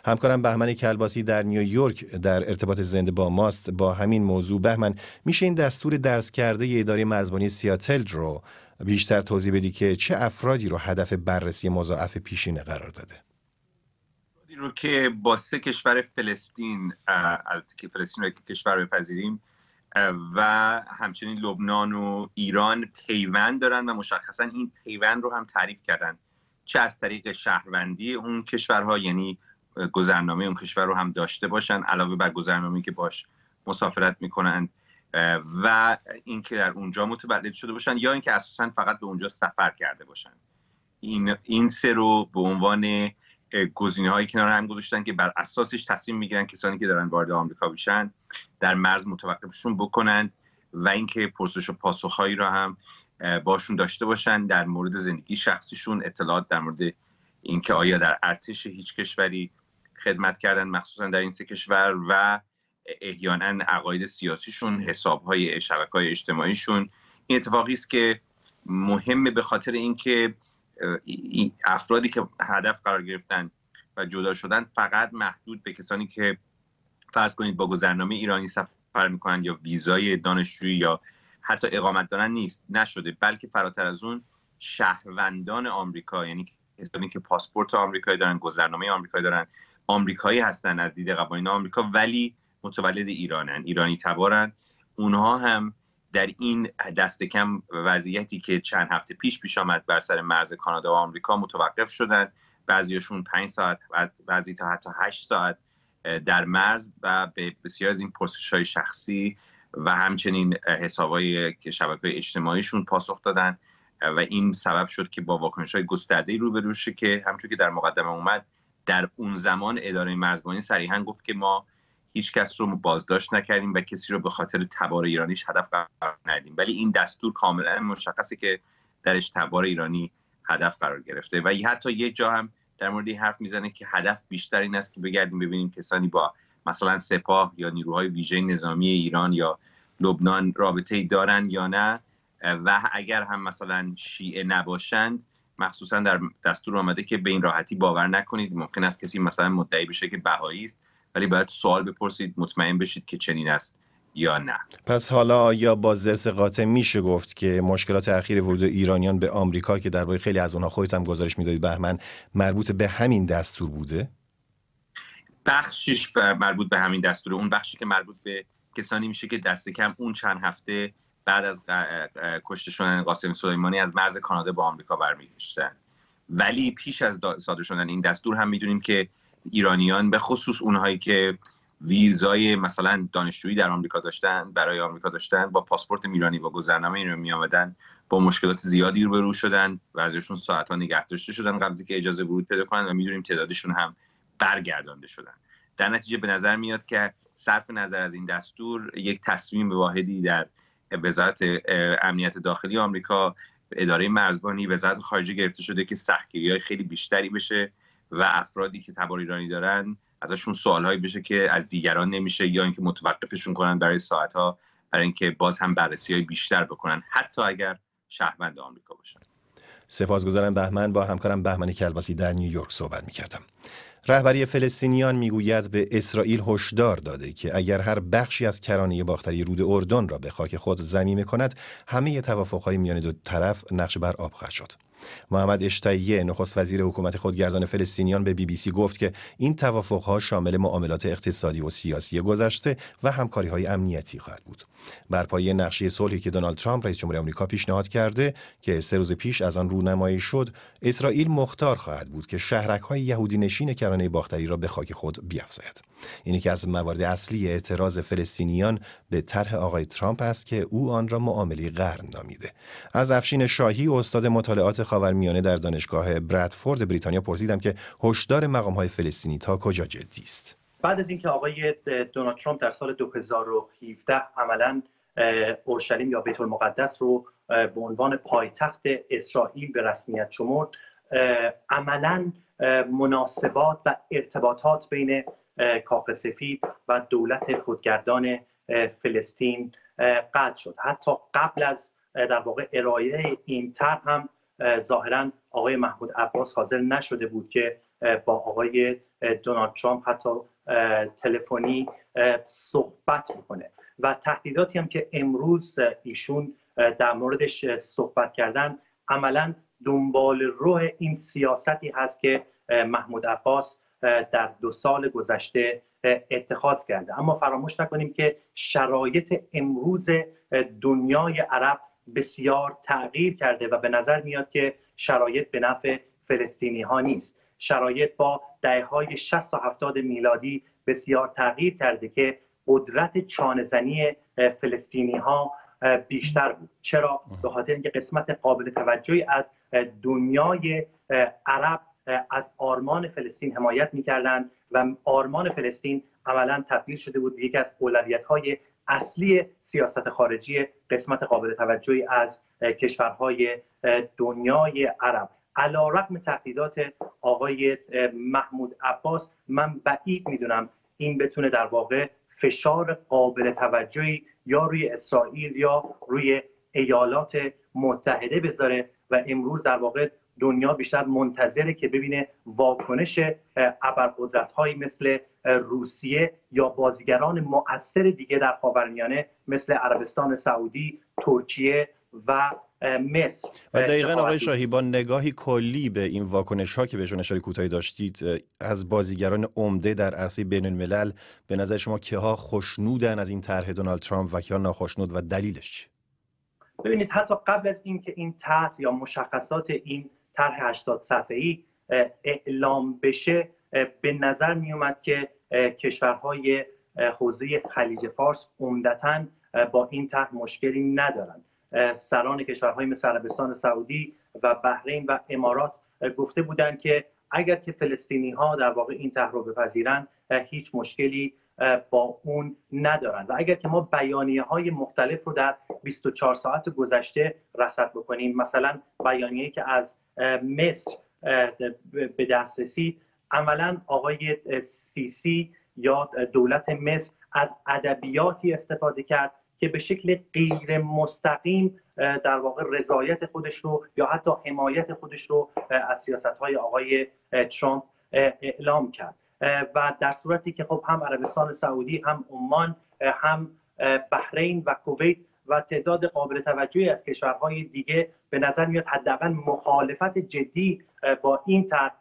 همکارم بهمن کلباسی در نیویورک در ارتباط زنده با ماست با همین موضوع بهمن میشه این دستور درس کرده ی اداره مرزبانی سیاتل رو بیشتر توضیح بدی که چه افرادی رو هدف بررسی مضاعف پیشینه قرار داده رو که با سه کشور فلسطین که فلسطین رو کشور بپذیریم و همچنین لبنان و ایران پیوند دارن و مشخصا این پیوند رو هم تعریف کردن چه از طریق شهروندی اون کشورها یعنی گذرنامه اون کشور رو هم داشته باشن علاوه بر گذرنامه که باش مسافرت میکنند و اینکه در اونجا متولد شده باشن یا اینکه اساسا فقط به اونجا سفر کرده باشن این این سه رو به عنوان گزینه هایی کنار هم گذاشتن که بر اساسش تصمیم میگیرن کسانی که دارن وارد آمریکا میشن در مرز متوقفشون بکنند و اینکه پرسش و پاسخهایی رو هم باشون داشته باشن در مورد زندگی شخصیشون اطلاعات در مورد اینکه آیا در ارتش هیچ کشوری خدمت کردن مخصوصا در این سه کشور و احیانا عقاید سیاسیشون حسابهای های اجتماعیشون این اتفاقی است که مهمه به خاطر اینکه افرادی که هدف قرار گرفتن و جدا شدن فقط محدود به کسانی که فرض کنید با گذرنامه ایرانی سفر میکنند یا ویزای دانشجویی یا حتی اقامت دارن نیست نشده بلکه فراتر از اون شهروندان آمریکا یعنی کسانی که پاسپورت آمریکایی دارن گذرنامه آمریکایی دارن آمریکایی هستن از دید قوانین آمریکا ولی متولد ایرانن ایرانی تبارن اونها هم در این دست کم وضعیتی که چند هفته پیش پیش آمد بر سر مرز کانادا و آمریکا متوقف شدند بعضیشون پنج ساعت بعضی تا حتی هشت ساعت در مرز و به بسیار از این پرسش های شخصی و همچنین حسابای که شبکه اجتماعیشون پاسخ دادن و این سبب شد که با واکنش های گسترده روبرو که همچون که در مقدمه اومد در اون زمان اداره مرزبانی صریحا گفت که ما هیچ کس رو بازداشت نکردیم و کسی رو به خاطر تبار ایرانیش هدف قرار ندیم ولی این دستور کاملا مشخصه که درش تبار ایرانی هدف قرار گرفته و حتی یه جا هم در مورد این حرف میزنه که هدف بیشتر این است که بگردیم ببینیم کسانی با مثلا سپاه یا نیروهای ویژه نظامی ایران یا لبنان رابطه ای یا نه و اگر هم مثلا شیعه نباشند مخصوصا در دستور آمده که به این راحتی باور نکنید ممکن است کسی مثلا مدعی بشه که بهایی است ولی باید سوال بپرسید مطمئن بشید که چنین است یا نه پس حالا یا با زرس قاطع میشه گفت که مشکلات اخیر ورود ایرانیان به آمریکا که درباره خیلی از اونها خودت هم گزارش میدادید بهمن مربوط به همین دستور بوده بخشش مربوط به همین دستور اون بخشی که مربوط به کسانی میشه که دست کم اون چند هفته بعد از کشته شدن قاسم سلیمانی از مرز کانادا به آمریکا برمیگشتن ولی پیش از صادر شدن این دستور هم میدونیم که ایرانیان به خصوص اونهایی که ویزای مثلا دانشجویی در آمریکا داشتن برای آمریکا داشتن با پاسپورت ایرانی با گذرنامه ایرانی می آمدن با مشکلات زیادی روبرو شدن و ازشون ساعت‌ها نگه داشته شدن قبل که اجازه ورود پیدا کنن و میدونیم تعدادشون هم برگردانده شدن در نتیجه به نظر میاد که صرف نظر از این دستور یک تصمیم واحدی در وزارت امنیت داخلی آمریکا اداره مرزبانی وزارت خارجه گرفته شده که سختگیری های خیلی بیشتری بشه و افرادی که تبار ایرانی دارن ازشون سوالهایی بشه که از دیگران نمیشه یا اینکه متوقفشون کنن برای ساعت ها برای اینکه باز هم بررسی های بیشتر بکنن حتی اگر شهروند آمریکا باشن سپاسگزارم بهمن با همکارم بهمن کلباسی در نیویورک صحبت میکردم رهبری فلسطینیان میگوید به اسرائیل هشدار داده که اگر هر بخشی از کرانه باختری رود اردن را به خاک خود زمین کند همه توافقهای میان دو طرف نقش بر آب خواهد شد محمد اشتیه نخست وزیر حکومت خودگردان فلسطینیان به بی بی سی گفت که این توافقها شامل معاملات اقتصادی و سیاسی گذشته و همکاری های امنیتی خواهد بود بر پایه نقشه صلحی که دونالد ترامپ رئیس جمهوری آمریکا پیشنهاد کرده که سه روز پیش از آن رونمایی شد اسرائیل مختار خواهد بود که های یهودی نشین کرانه باختری را به خاک خود بیافزاید اینی که از موارد اصلی اعتراض فلسطینیان به طرح آقای ترامپ است که او آن را معامله قرن نامیده از افشین شاهی استاد مطالعات خاورمیانه در دانشگاه برادفورد بریتانیا پرسیدم که هشدار مقامهای فلسطینی تا کجا جدی است بعد از اینکه آقای دونالد ترامپ در سال 2017 عملا اورشلیم یا بیت المقدس رو به عنوان پایتخت اسرائیل به رسمیت شمرد عملا مناسبات و ارتباطات بین کاخ سفید و دولت خودگردان فلسطین قطع شد حتی قبل از در واقع ارائه این طرح هم ظاهرا آقای محمود عباس حاضر نشده بود که با آقای دونالد ترامپ حتی تلفنی صحبت میکنه و تهدیداتی هم که امروز ایشون در موردش صحبت کردن عملا دنبال روح این سیاستی هست که محمود عباس در دو سال گذشته اتخاذ کرده اما فراموش نکنیم که شرایط امروز دنیای عرب بسیار تغییر کرده و به نظر میاد که شرایط به نفع فلسطینی ها نیست شرایط با دهه های 60 و 70 میلادی بسیار تغییر کرده که قدرت چانزنی فلسطینی ها بیشتر بود چرا به خاطر اینکه قسمت قابل توجهی از دنیای عرب از آرمان فلسطین حمایت میکردند و آرمان فلسطین عملا تبدیل شده بود یکی از اولویت های اصلی سیاست خارجی قسمت قابل توجهی از کشورهای دنیای عرب علا رقم تهدیدات آقای محمود عباس من بعید میدونم این بتونه در واقع فشار قابل توجهی یا روی اسرائیل یا روی ایالات متحده بذاره و امروز در واقع دنیا بیشتر منتظره که ببینه واکنش ابرقدرت هایی مثل روسیه یا بازیگران مؤثر دیگه در خاورمیانه مثل عربستان سعودی، ترکیه و مصر و دقیقا آقای شاهی با نگاهی کلی به این واکنش ها که بهشون اشاره کوتاهی داشتید از بازیگران عمده در عرصه بین الملل به نظر شما که ها خوشنودن از این طرح دونالد ترامپ و که ها ناخشنود و دلیلش چی؟ ببینید حتی قبل از اینکه این طرح یا مشخصات این طرح 80 صفحه‌ای اعلام بشه به نظر می اومد که کشورهای حوزه خلیج فارس عمدتا با این طرح مشکلی ندارند سران کشورهای مثل عربستان سعودی و بحرین و امارات گفته بودند که اگر که فلسطینی ها در واقع این طرح رو بپذیرند هیچ مشکلی با اون ندارن و اگر که ما بیانیه های مختلف رو در 24 ساعت گذشته رصد بکنیم مثلا بیانیه که از مصر به دست رسید عملا آقای سیسی یا دولت مصر از ادبیاتی استفاده کرد که به شکل غیر مستقیم در واقع رضایت خودش رو یا حتی حمایت خودش رو از سیاست های آقای ترامپ اعلام کرد و در صورتی که خب هم عربستان سعودی هم عمان هم بحرین و کویت و تعداد قابل توجهی از کشورهای دیگه به نظر میاد حداقل مخالفت جدی با این طرح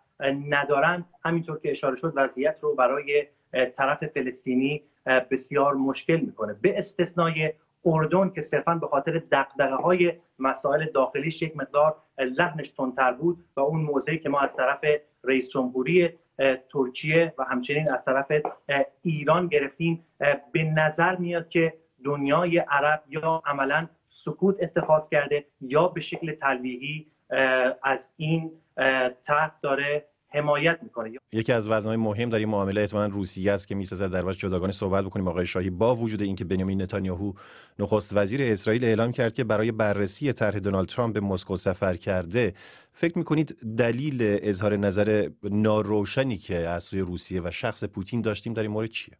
ندارن همینطور که اشاره شد وضعیت رو برای طرف فلسطینی بسیار مشکل میکنه به استثنای اردن که صرفا به خاطر دقدقه های مسائل داخلیش یک مقدار لحنش تندتر بود و اون موضعی که ما از طرف رئیس جمهوری ترکیه و همچنین از طرف ایران گرفتیم به نظر میاد که دنیای عرب یا عملا سکوت اتخاذ کرده یا به شکل تلویحی از این تحت داره حمایت میکنه یکی از وزنهای مهم در این معامله احتمالاً روسیه است که میسازد در واقع جداگانه صحبت بکنیم آقای شاهی با وجود اینکه بنیامین نتانیاهو نخست وزیر اسرائیل اعلام کرد که برای بررسی طرح دونالد ترامپ به مسکو سفر کرده فکر میکنید دلیل اظهار نظر ناروشنی که از سوی روسیه و شخص پوتین داشتیم در این مورد چیه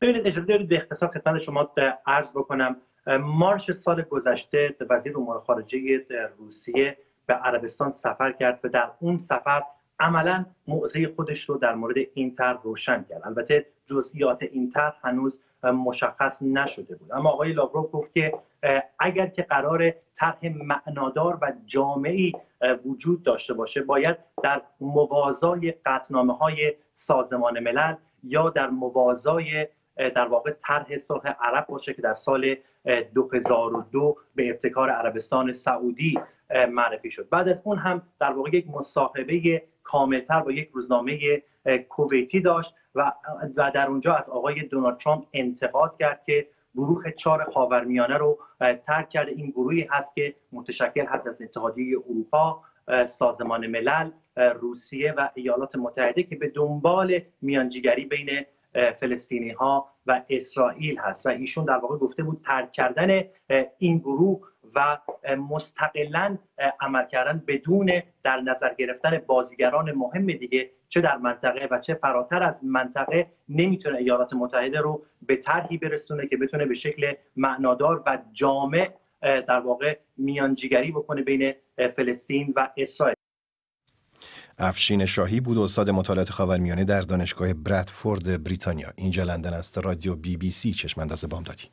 ببینید اجازه دارید به اختصار خدمت شما عرض بکنم مارش سال گذشته وزیر امور خارجه روسیه به عربستان سفر کرد و در اون سفر عملا موضع خودش رو در مورد این طرح روشن کرد البته جزئیات این طرح هنوز مشخص نشده بود اما آقای لاوروف گفت که اگر که قرار طرح معنادار و جامعی وجود داشته باشه باید در موازای قطنامه های سازمان ملل یا در موازای در واقع طرح صلح عرب باشه که در سال 2002 به ابتکار عربستان سعودی معرفی شد بعد از اون هم در واقع یک مصاحبه کاملتر با یک روزنامه کویتی داشت و در اونجا از آقای دونالد ترامپ انتقاد کرد که گروه چهار خاورمیانه رو ترک کرده این گروهی هست که متشکل هست از اتحادیه اروپا سازمان ملل روسیه و ایالات متحده که به دنبال میانجیگری بین فلسطینی ها و اسرائیل هست و ایشون در واقع گفته بود ترک کردن این گروه و مستقلا عمل کردن بدون در نظر گرفتن بازیگران مهم دیگه چه در منطقه و چه فراتر از منطقه نمیتونه ایالات متحده رو به طرحی برسونه که بتونه به شکل معنادار و جامع در واقع میانجیگری بکنه بین فلسطین و اسرائیل افشین شاهی بود استاد مطالعات خاورمیانه در دانشگاه برادفورد بریتانیا اینجا لندن است رادیو بی بی سی بام دادی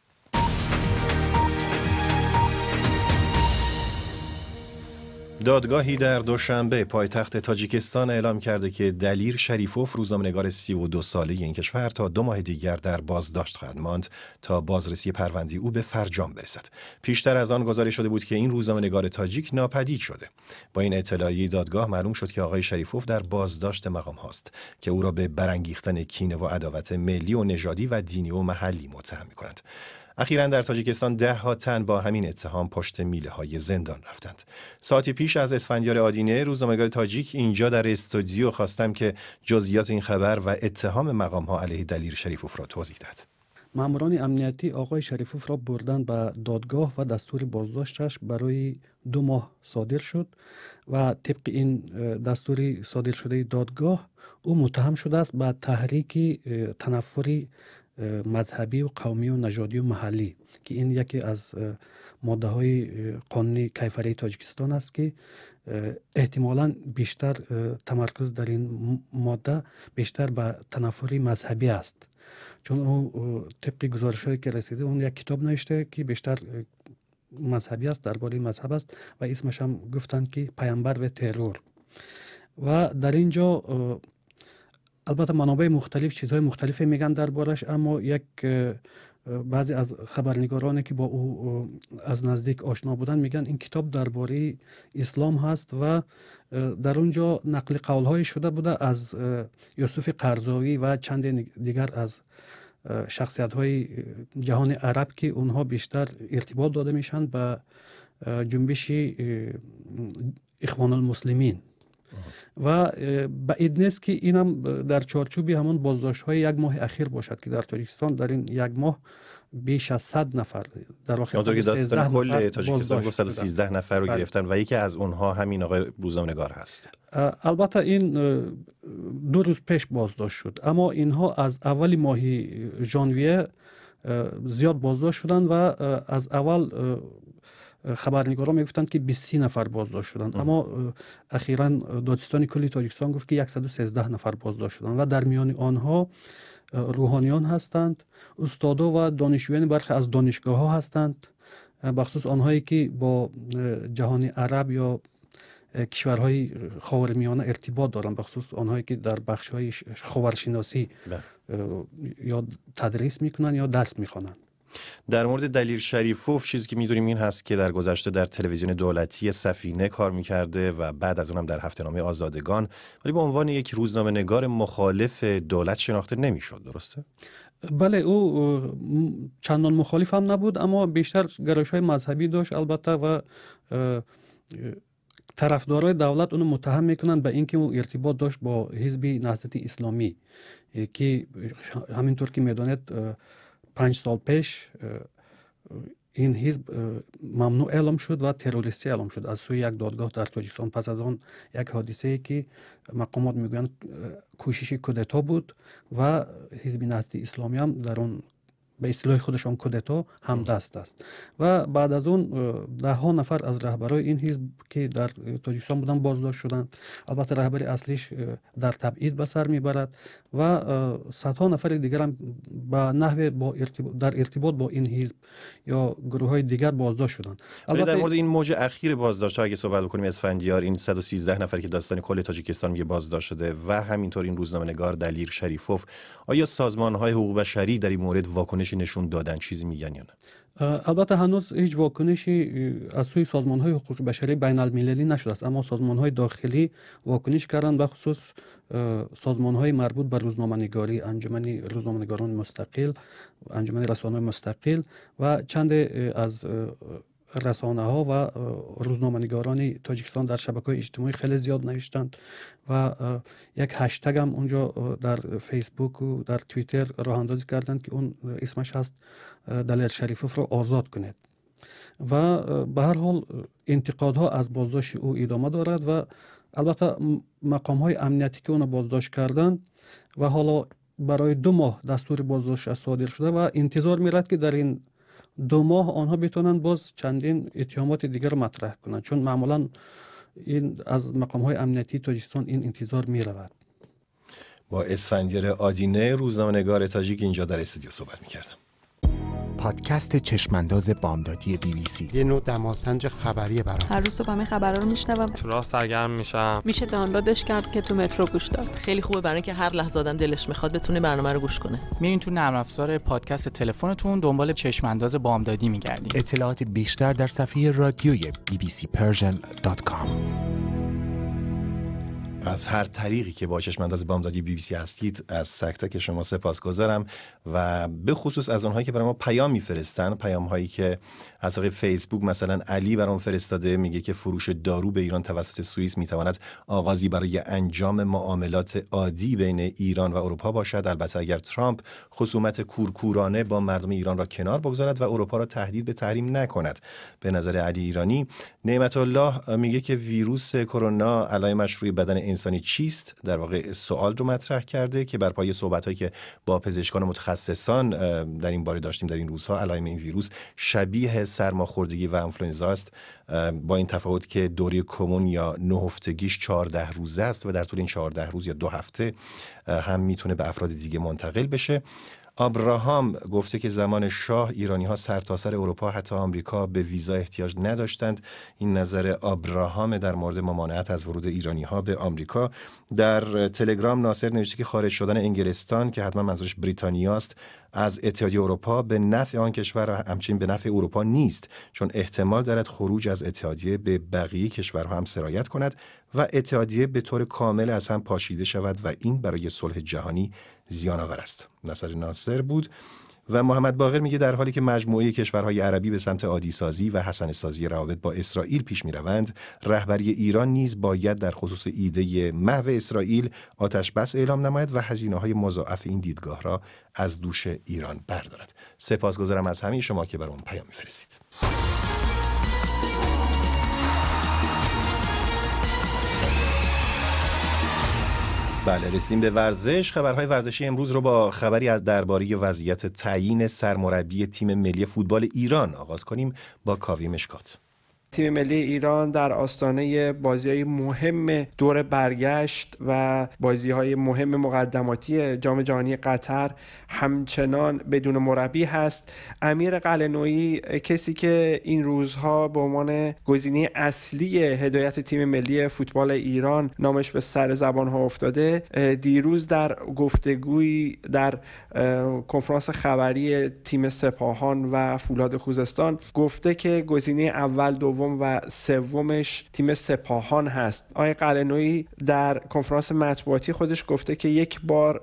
دادگاهی در دوشنبه پایتخت تاجیکستان اعلام کرده که دلیر شریفوف روزنامه‌نگار 32 ساله این کشور تا دو ماه دیگر در بازداشت خواهد ماند تا بازرسی پرونده او به فرجام برسد. پیشتر از آن گزارش شده بود که این روزنامه‌نگار تاجیک ناپدید شده. با این اطلاعیه دادگاه معلوم شد که آقای شریفوف در بازداشت مقام هاست که او را به برانگیختن کینه و عداوت ملی و نژادی و دینی و محلی متهم می‌کنند. اخیرا در تاجیکستان ده ها تن با همین اتهام پشت میله های زندان رفتند ساعتی پیش از اسفندیار آدینه روزنامه‌نگار تاجیک اینجا در استودیو خواستم که جزئیات این خبر و اتهام مقام ها علیه دلیل شریفوف را توضیح داد ماموران امنیتی آقای شریفوف را بردن به دادگاه و دستور بازداشتش برای دو ماه صادر شد و طبق این دستور صادر شده دادگاه او متهم شده است به تحریک تنفری Э, мазҳабию қавмию нажодию маҳаллӣ ки ин яке аз э, моддаҳои э, қонуни кайфарии тоҷикистон аст ки эҳтимолан бештар тамаркуз дар ин модда бештар ба танаффури мазҳабӣ аст чун ӯ тибқи гузоришҳое ки расида он як китоб навиштае ки бештар мазҳабӣ аст дар бораи мазҳаб аст ва исмашам гуфтанд ки паянбар ве террор ва дар ин ҷо البته منابع مختلف چیزهای مختلفی میگن دربارش اما یک بعضی از خبرنگارانی که با او از نزدیک آشنا بودن میگن این کتاب درباره اسلام هست و در اونجا نقل قول های شده بوده از یوسف قرضاوی و چند دیگر از شخصیت های جهان عرب که اونها بیشتر ارتباط داده میشن به جنبش اخوان المسلمین و به ид که این هم در чорчӯби ҳамон боздоштҳои یک ماه اخیر باشد که در тоҷикистон در این یک ماه بیش از 100 نفر در واقع که داستان تاجیکستان نفر رو بله. گرفتن و یکی از اونها همین آقای روزنامه‌نگار هست البته این دو روز پیش بازداشت شد اما اینها از اول ماه ژانویه زیاد بازداشت شدن و از اول хабарнигорҳо мегуфтанд ки бисту нафар боздошт шуданд аммо ахиран додистони кулли тоҷикистон гуфт ки 113 нафар боздошт шуданд ва дар миёни онҳо рӯҳониён ҳастанд устодо ва донишҷӯёни бархе аз донишгоҳҳо ҳастанд бахусус онҳое ки бо ҷаҳони араб ё кишварҳои ховармиёна иртибот доранд бахусус онҳое ки дар бахшҳои ховаршиносӣ ё тадрис мекунанд ё дарс мехонанд در مورد دلیل شریفوف چیزی که میدونیم این هست که در گذشته در تلویزیون دولتی سفینه کار میکرده و بعد از اونم در هفته نامه آزادگان ولی به عنوان یک روزنامه نگار مخالف دولت شناخته نمیشد درسته؟ بله او چندان مخالف هم نبود اما بیشتر گرایش های مذهبی داشت البته و طرفدارای دولت اونو متهم میکنن به اینکه او ارتباط داشت با حزب نهضت اسلامی که همینطور که میدانید панҷ сол пеш э, ин ҳизб э, мамнӯъ эълом шуд ва террористӣ эълом шуд аз сӯи як додгоҳ дар тоҷикистон пас аз он як ҳодисае ки мақомот мегӯянд э, кӯшиши кӯдето буд ва ҳизби наҳзди исломӣ ҳам дар он به اصطلاح خودشان کودتا هم دست است و بعد از اون ده ها نفر از رهبرای این حزب که در تاجیکستان بودن بازداشت شدند البته رهبر اصلیش در تبعید به سر میبرد و صدها نفر دیگر هم به نحو با ارتباط در ارتباط با این حزب یا گروه های دیگر بازداشت شدند البته در مورد این موج اخیر بازداشت ها اگه صحبت بکنیم اسفندیار این 113 نفر که داستان کل تاجیکستان میگه بازداشت شده و همینطور این روزنامه دلیر شریفوف آیا سازمان های حقوق بشری در این مورد واکنش واکنشی نشون دادن چیزی میگن یا نه البته هنوز هیچ واکنشی از سوی سازمان های حقوق بشری بین المللی نشده است اما سازمان های داخلی واکنش کردن به خصوص سازمان های مربوط به روزنامه‌نگاری انجمن روزنامه‌نگاران مستقل انجمن رسانه مستقل و چند از расонаҳо ва э, рӯзноманигорони тоҷикистон дар шабакаҳои иҷтимоӣ хеле зиёд навиштанд ва э, як ҳаштагам онҷо э, дар фейсбуку дар твиттер роҳандозӣ карданд ки он исмаш ҳаст далер шарифовро озод кунед ва ба ҳар ҳол интиқодҳо аз боздошти ӯ идома дорад ва албатта мақомҳои амнияти ки онро боздошт карданд ва ҳоло барои ду моҳ дастури боздошташ содир шуда ва интизор мерад ки дар ин دو ماه آنها بتونن باز چندین اتهامات دیگر مطرح کنند چون معمولا این از مقام های امنیتی تاجیکستان این انتظار می رود با اسفندیار آدینه روزنامه‌نگار تاجیک اینجا در استودیو صحبت می پادکست چشمانداز بامدادی بی بی سی یه نوع دماسنج خبری برام هر روز صبح خبرها رو میشنوم تو راه سرگرم میشم میشه دانلودش کرد که تو مترو گوش داد خیلی خوبه برای اینکه هر لحظه آدم دلش میخواد بتونه برنامه رو گوش کنه میرین تو نرم افزار پادکست تلفنتون دنبال چشمانداز بامدادی میگردین اطلاعات بیشتر در صفحه رادیوی bbcpersian.com از هر طریقی که با چشم بامدادی بی بی سی هستید از سکتک که شما سپاسگزارم و به خصوص از اونهایی که برای ما پیام میفرستن پیام هایی که از طریق فیسبوک مثلا علی برام فرستاده میگه که فروش دارو به ایران توسط سوئیس میتواند آغازی برای انجام معاملات عادی بین ایران و اروپا باشد البته اگر ترامپ خصومت کورکورانه با مردم ایران را کنار بگذارد و اروپا را تهدید به تحریم نکند به نظر علی ایرانی نعمت الله میگه که ویروس کرونا علای روی بدن انسانی چیست در واقع سوال رو مطرح کرده که بر پایه صحبتهایی که با پزشکان و متخصصان در این باره داشتیم در این روزها علائم این ویروس شبیه سرماخوردگی و آنفلوئنزا است با این تفاوت که دوره کمون یا نهفتگیش 14 روزه است و در طول این 14 روز یا دو هفته هم میتونه به افراد دیگه منتقل بشه آبراهام گفته که زمان شاه ایرانی ها سرتاسر سر اروپا حتی آمریکا به ویزا احتیاج نداشتند این نظر ابراهام در مورد ممانعت از ورود ایرانی ها به آمریکا در تلگرام ناصر نوشته که خارج شدن انگلستان که حتما منظورش بریتانیاست از اتحادیه اروپا به نفع آن کشور همچنین به نفع اروپا نیست چون احتمال دارد خروج از اتحادیه به بقیه کشورها هم سرایت کند و اتحادیه به طور کامل از هم پاشیده شود و این برای صلح جهانی زیان آور است نصر ناصر بود و محمد باقر میگه در حالی که مجموعه کشورهای عربی به سمت عادی سازی و حسن سازی روابط با اسرائیل پیش میروند رهبری ایران نیز باید در خصوص ایده محو اسرائیل آتش بس اعلام نماید و هزینه های مضاعف این دیدگاه را از دوش ایران بردارد سپاسگزارم از همه شما که بر اون پیام میفرستید بله رسیدیم به ورزش خبرهای ورزشی امروز رو با خبری از درباره وضعیت تعیین سرمربی تیم ملی فوتبال ایران آغاز کنیم با کاوی مشکات تیم ملی ایران در آستانه بازی های مهم دور برگشت و بازی های مهم مقدماتی جام جهانی قطر همچنان بدون مربی هست امیر قلنوی کسی که این روزها به عنوان گزینه اصلی هدایت تیم ملی فوتبال ایران نامش به سر زبان ها افتاده دیروز در گفتگوی در کنفرانس خبری تیم سپاهان و فولاد خوزستان گفته که گزینه اول دوم و سومش تیم سپاهان هست آقای قلنوی در کنفرانس مطبوعاتی خودش گفته که یک بار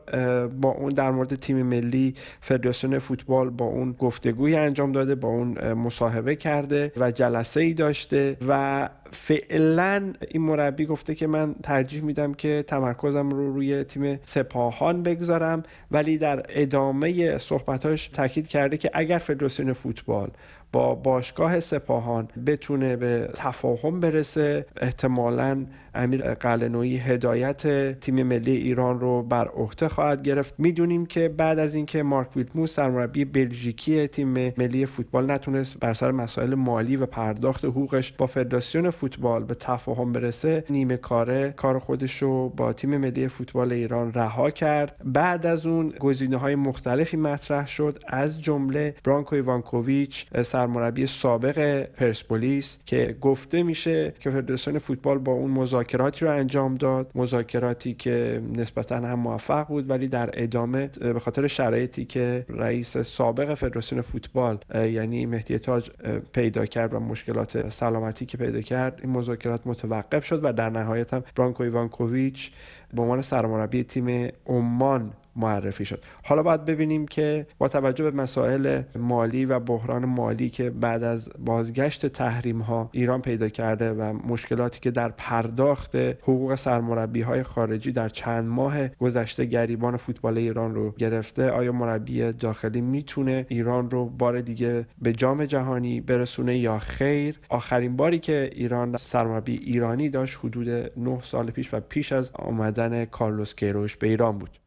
با اون در مورد تیم ملی فدراسیون فوتبال با اون گفتگویی انجام داده با اون مصاحبه کرده و جلسه ای داشته و فعلا این مربی گفته که من ترجیح میدم که تمرکزم رو روی تیم سپاهان بگذارم ولی در ادامه صحبتاش تاکید کرده که اگر فدراسیون فوتبال با باشگاه سپاهان بتونه به تفاهم برسه احتمالا امیر قلنوی هدایت تیم ملی ایران رو بر عهده خواهد گرفت میدونیم که بعد از اینکه مارک ویتمو سرمربی بلژیکی تیم ملی فوتبال نتونست بر سر مسائل مالی و پرداخت حقوقش با فدراسیون فوتبال به تفاهم برسه نیمه کاره کار خودش رو با تیم ملی فوتبال ایران رها کرد بعد از اون گزینه های مختلفی مطرح شد از جمله برانکو ایوانکوویچ سرمربی سابق پرسپولیس که گفته میشه که فدراسیون فوتبال با اون مذاکره مذاکراتی رو انجام داد مذاکراتی که نسبتا هم موفق بود ولی در ادامه به خاطر شرایطی که رئیس سابق فدراسیون فوتبال یعنی مهدی تاج پیدا کرد و مشکلات سلامتی که پیدا کرد این مذاکرات متوقف شد و در نهایت هم برانکو ایوانکوویچ به عنوان سرمربی تیم عمان معرفی شد حالا باید ببینیم که با توجه به مسائل مالی و بحران مالی که بعد از بازگشت تحریم ها ایران پیدا کرده و مشکلاتی که در پرداخت حقوق سرمربی های خارجی در چند ماه گذشته گریبان فوتبال ایران رو گرفته آیا مربی داخلی میتونه ایران رو بار دیگه به جام جهانی برسونه یا خیر آخرین باری که ایران سرمربی ایرانی داشت حدود 9 سال پیش و پیش از آمدن کارلوس کیروش به ایران بود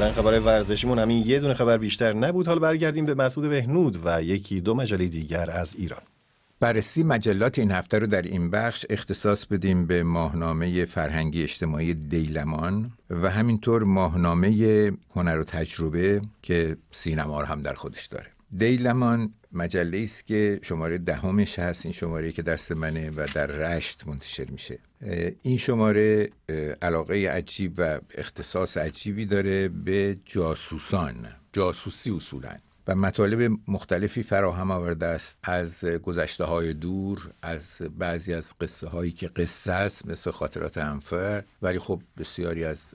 ظاهرا ورزشی ورزشیمون همین یه دونه خبر بیشتر نبود حالا برگردیم به مسعود بهنود و یکی دو مجله دیگر از ایران بررسی مجلات این هفته رو در این بخش اختصاص بدیم به ماهنامه فرهنگی اجتماعی دیلمان و همینطور ماهنامه هنر و تجربه که سینما رو هم در خودش داره دیلمان مجله است که شماره دهمش هست این شماره که دست منه و در رشت منتشر میشه این شماره علاقه عجیب و اختصاص عجیبی داره به جاسوسان جاسوسی اصولا و مطالب مختلفی فراهم آورده است از گذشته های دور از بعضی از قصه هایی که قصه است مثل خاطرات انفر ولی خب بسیاری از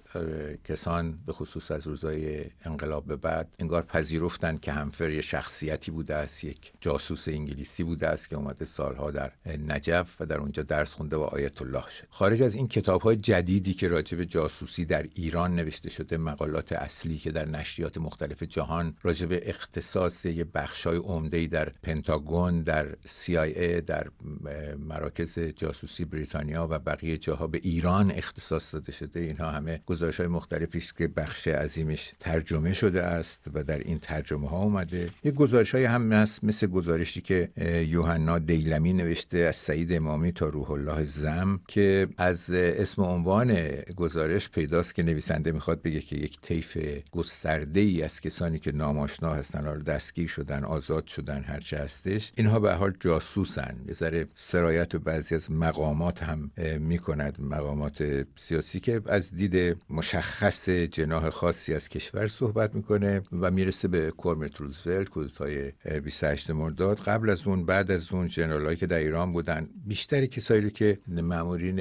کسان به خصوص از روزای انقلاب به بعد انگار پذیرفتند که همفر یه شخصیتی بوده است یک جاسوس انگلیسی بوده است که اومده سالها در نجف و در اونجا درس خونده و آیت الله شد خارج از این کتاب های جدیدی که راجع به جاسوسی در ایران نوشته شده مقالات اصلی که در نشریات مختلف جهان راجع اخت اختصاص یه های عمده در پنتاگون در CIA در مراکز جاسوسی بریتانیا و بقیه جاها به ایران اختصاص داده شده اینها همه گزارش های مختلفی که بخش عظیمش ترجمه شده است و در این ترجمه ها اومده یه گزارش های هم هست مثل گزارشی که یوحنا دیلمی نوشته از سعید امامی تا روح الله زم که از اسم عنوان گزارش پیداست که نویسنده میخواد بگه که یک طیف گسترده ای از کسانی که ناماشنا در دستگیر شدن آزاد شدن هرچه هستش اینها به حال جاسوسن یه ذره سرایت و بعضی از مقامات هم میکند مقامات سیاسی که از دید مشخص جناح خاصی از کشور صحبت میکنه و میرسه به کورمت روزولت کودتای 28 مرداد قبل از اون بعد از اون جنرالایی که در ایران بودن بیشتر کسایی رو که مامورین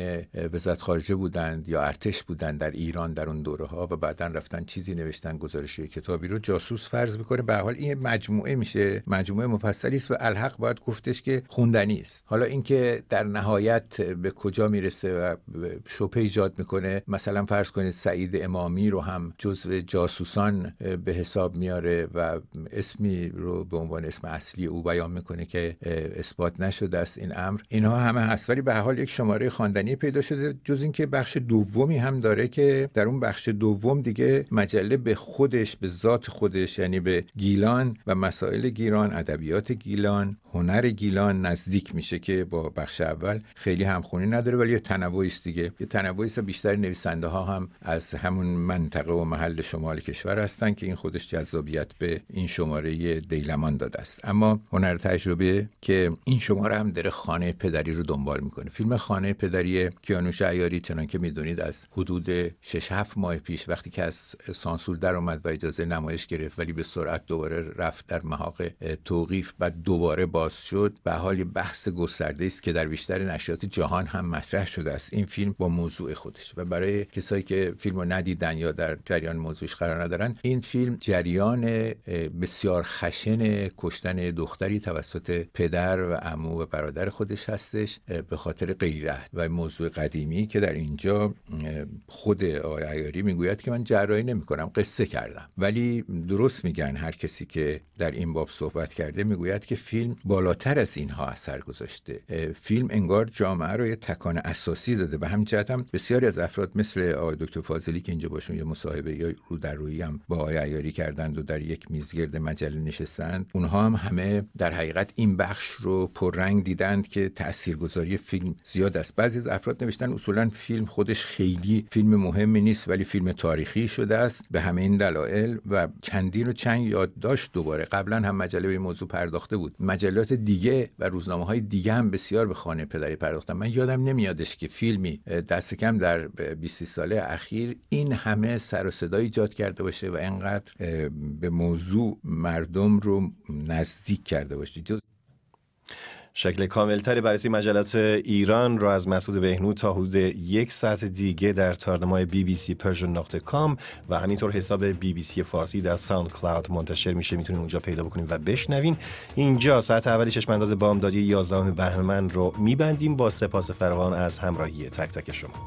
وزارت خارجه بودند یا ارتش بودند در ایران در اون دوره ها و بعدا رفتن چیزی نوشتن گزارشی کتابی رو جاسوس فرض میکنه به حال این مجموعه میشه مجموعه مفصلی است و الحق باید گفتش که خوندنی است حالا اینکه در نهایت به کجا میرسه و شپه ایجاد میکنه مثلا فرض کنید سعید امامی رو هم جزو جاسوسان به حساب میاره و اسمی رو به عنوان اسم اصلی او بیان میکنه که اثبات نشده است این امر اینها همه هست ولی به حال یک شماره خواندنی پیدا شده جز اینکه بخش دومی هم داره که در اون بخش دوم دیگه مجله به خودش به ذات خودش یعنی به گیلان و مسائل گیلان ادبیات گیلان هنر گیلان نزدیک میشه که با بخش اول خیلی همخونی نداره ولی یه تنوعی است دیگه یه تنوعی است بیشتر نویسنده ها هم از همون منطقه و محل شمال کشور هستن که این خودش جذابیت به این شماره دیلمان داده است اما هنر تجربه که این شماره هم داره خانه پدری رو دنبال میکنه فیلم خانه پدری کیانوش عیاری چنان که میدونید از حدود 6 7 ماه پیش وقتی که از سانسور در و اجازه نمایش گرفت ولی به سرعت دوباره رفت در محاق توقیف و دوباره باز شد به حال بحث گسترده است که در بیشتر نشریات جهان هم مطرح شده است این فیلم با موضوع خودش و برای کسایی که فیلم رو ندیدن یا در جریان موضوعش قرار ندارن این فیلم جریان بسیار خشن کشتن دختری توسط پدر و عمو و برادر خودش هستش به خاطر غیرت و موضوع قدیمی که در اینجا خود آقای میگوید که من نمی نمیکنم قصه کردم ولی درست میگن هر که در این باب صحبت کرده میگوید که فیلم بالاتر از اینها اثر گذاشته فیلم انگار جامعه رو یه تکان اساسی داده به همین جهت هم بسیاری از افراد مثل آقای دکتر فاضلی که اینجا باشون یه مصاحبه یا رو در روی هم با آقای عیاری کردند و در یک میزگرد مجله نشستند اونها هم همه در حقیقت این بخش رو پررنگ دیدند که تاثیرگذاری فیلم زیاد است بعضی از افراد نوشتن اصولا فیلم خودش خیلی فیلم مهمی نیست ولی فیلم تاریخی شده است به همه دلایل و چندین و چند یاد داشت دوباره قبلا هم مجله به این موضوع پرداخته بود مجلات دیگه و روزنامه های دیگه هم بسیار به خانه پدری پرداختن من یادم نمیادش که فیلمی دست کم در 20 ساله اخیر این همه سر و صدا ایجاد کرده باشه و اینقدر به موضوع مردم رو نزدیک کرده باشه شکل کاملتر بررسی مجلات ایران را از مسعود بهنود تا حدود یک ساعت دیگه در تارنمای بی بی سی پرژن نقطه کام و همینطور حساب بی بی سی فارسی در ساوند کلاود منتشر میشه میتونید اونجا پیدا بکنید و بشنوین اینجا ساعت اولی چشم انداز بامدادی 11 بهمن رو میبندیم با سپاس فراوان از همراهی تک تک شما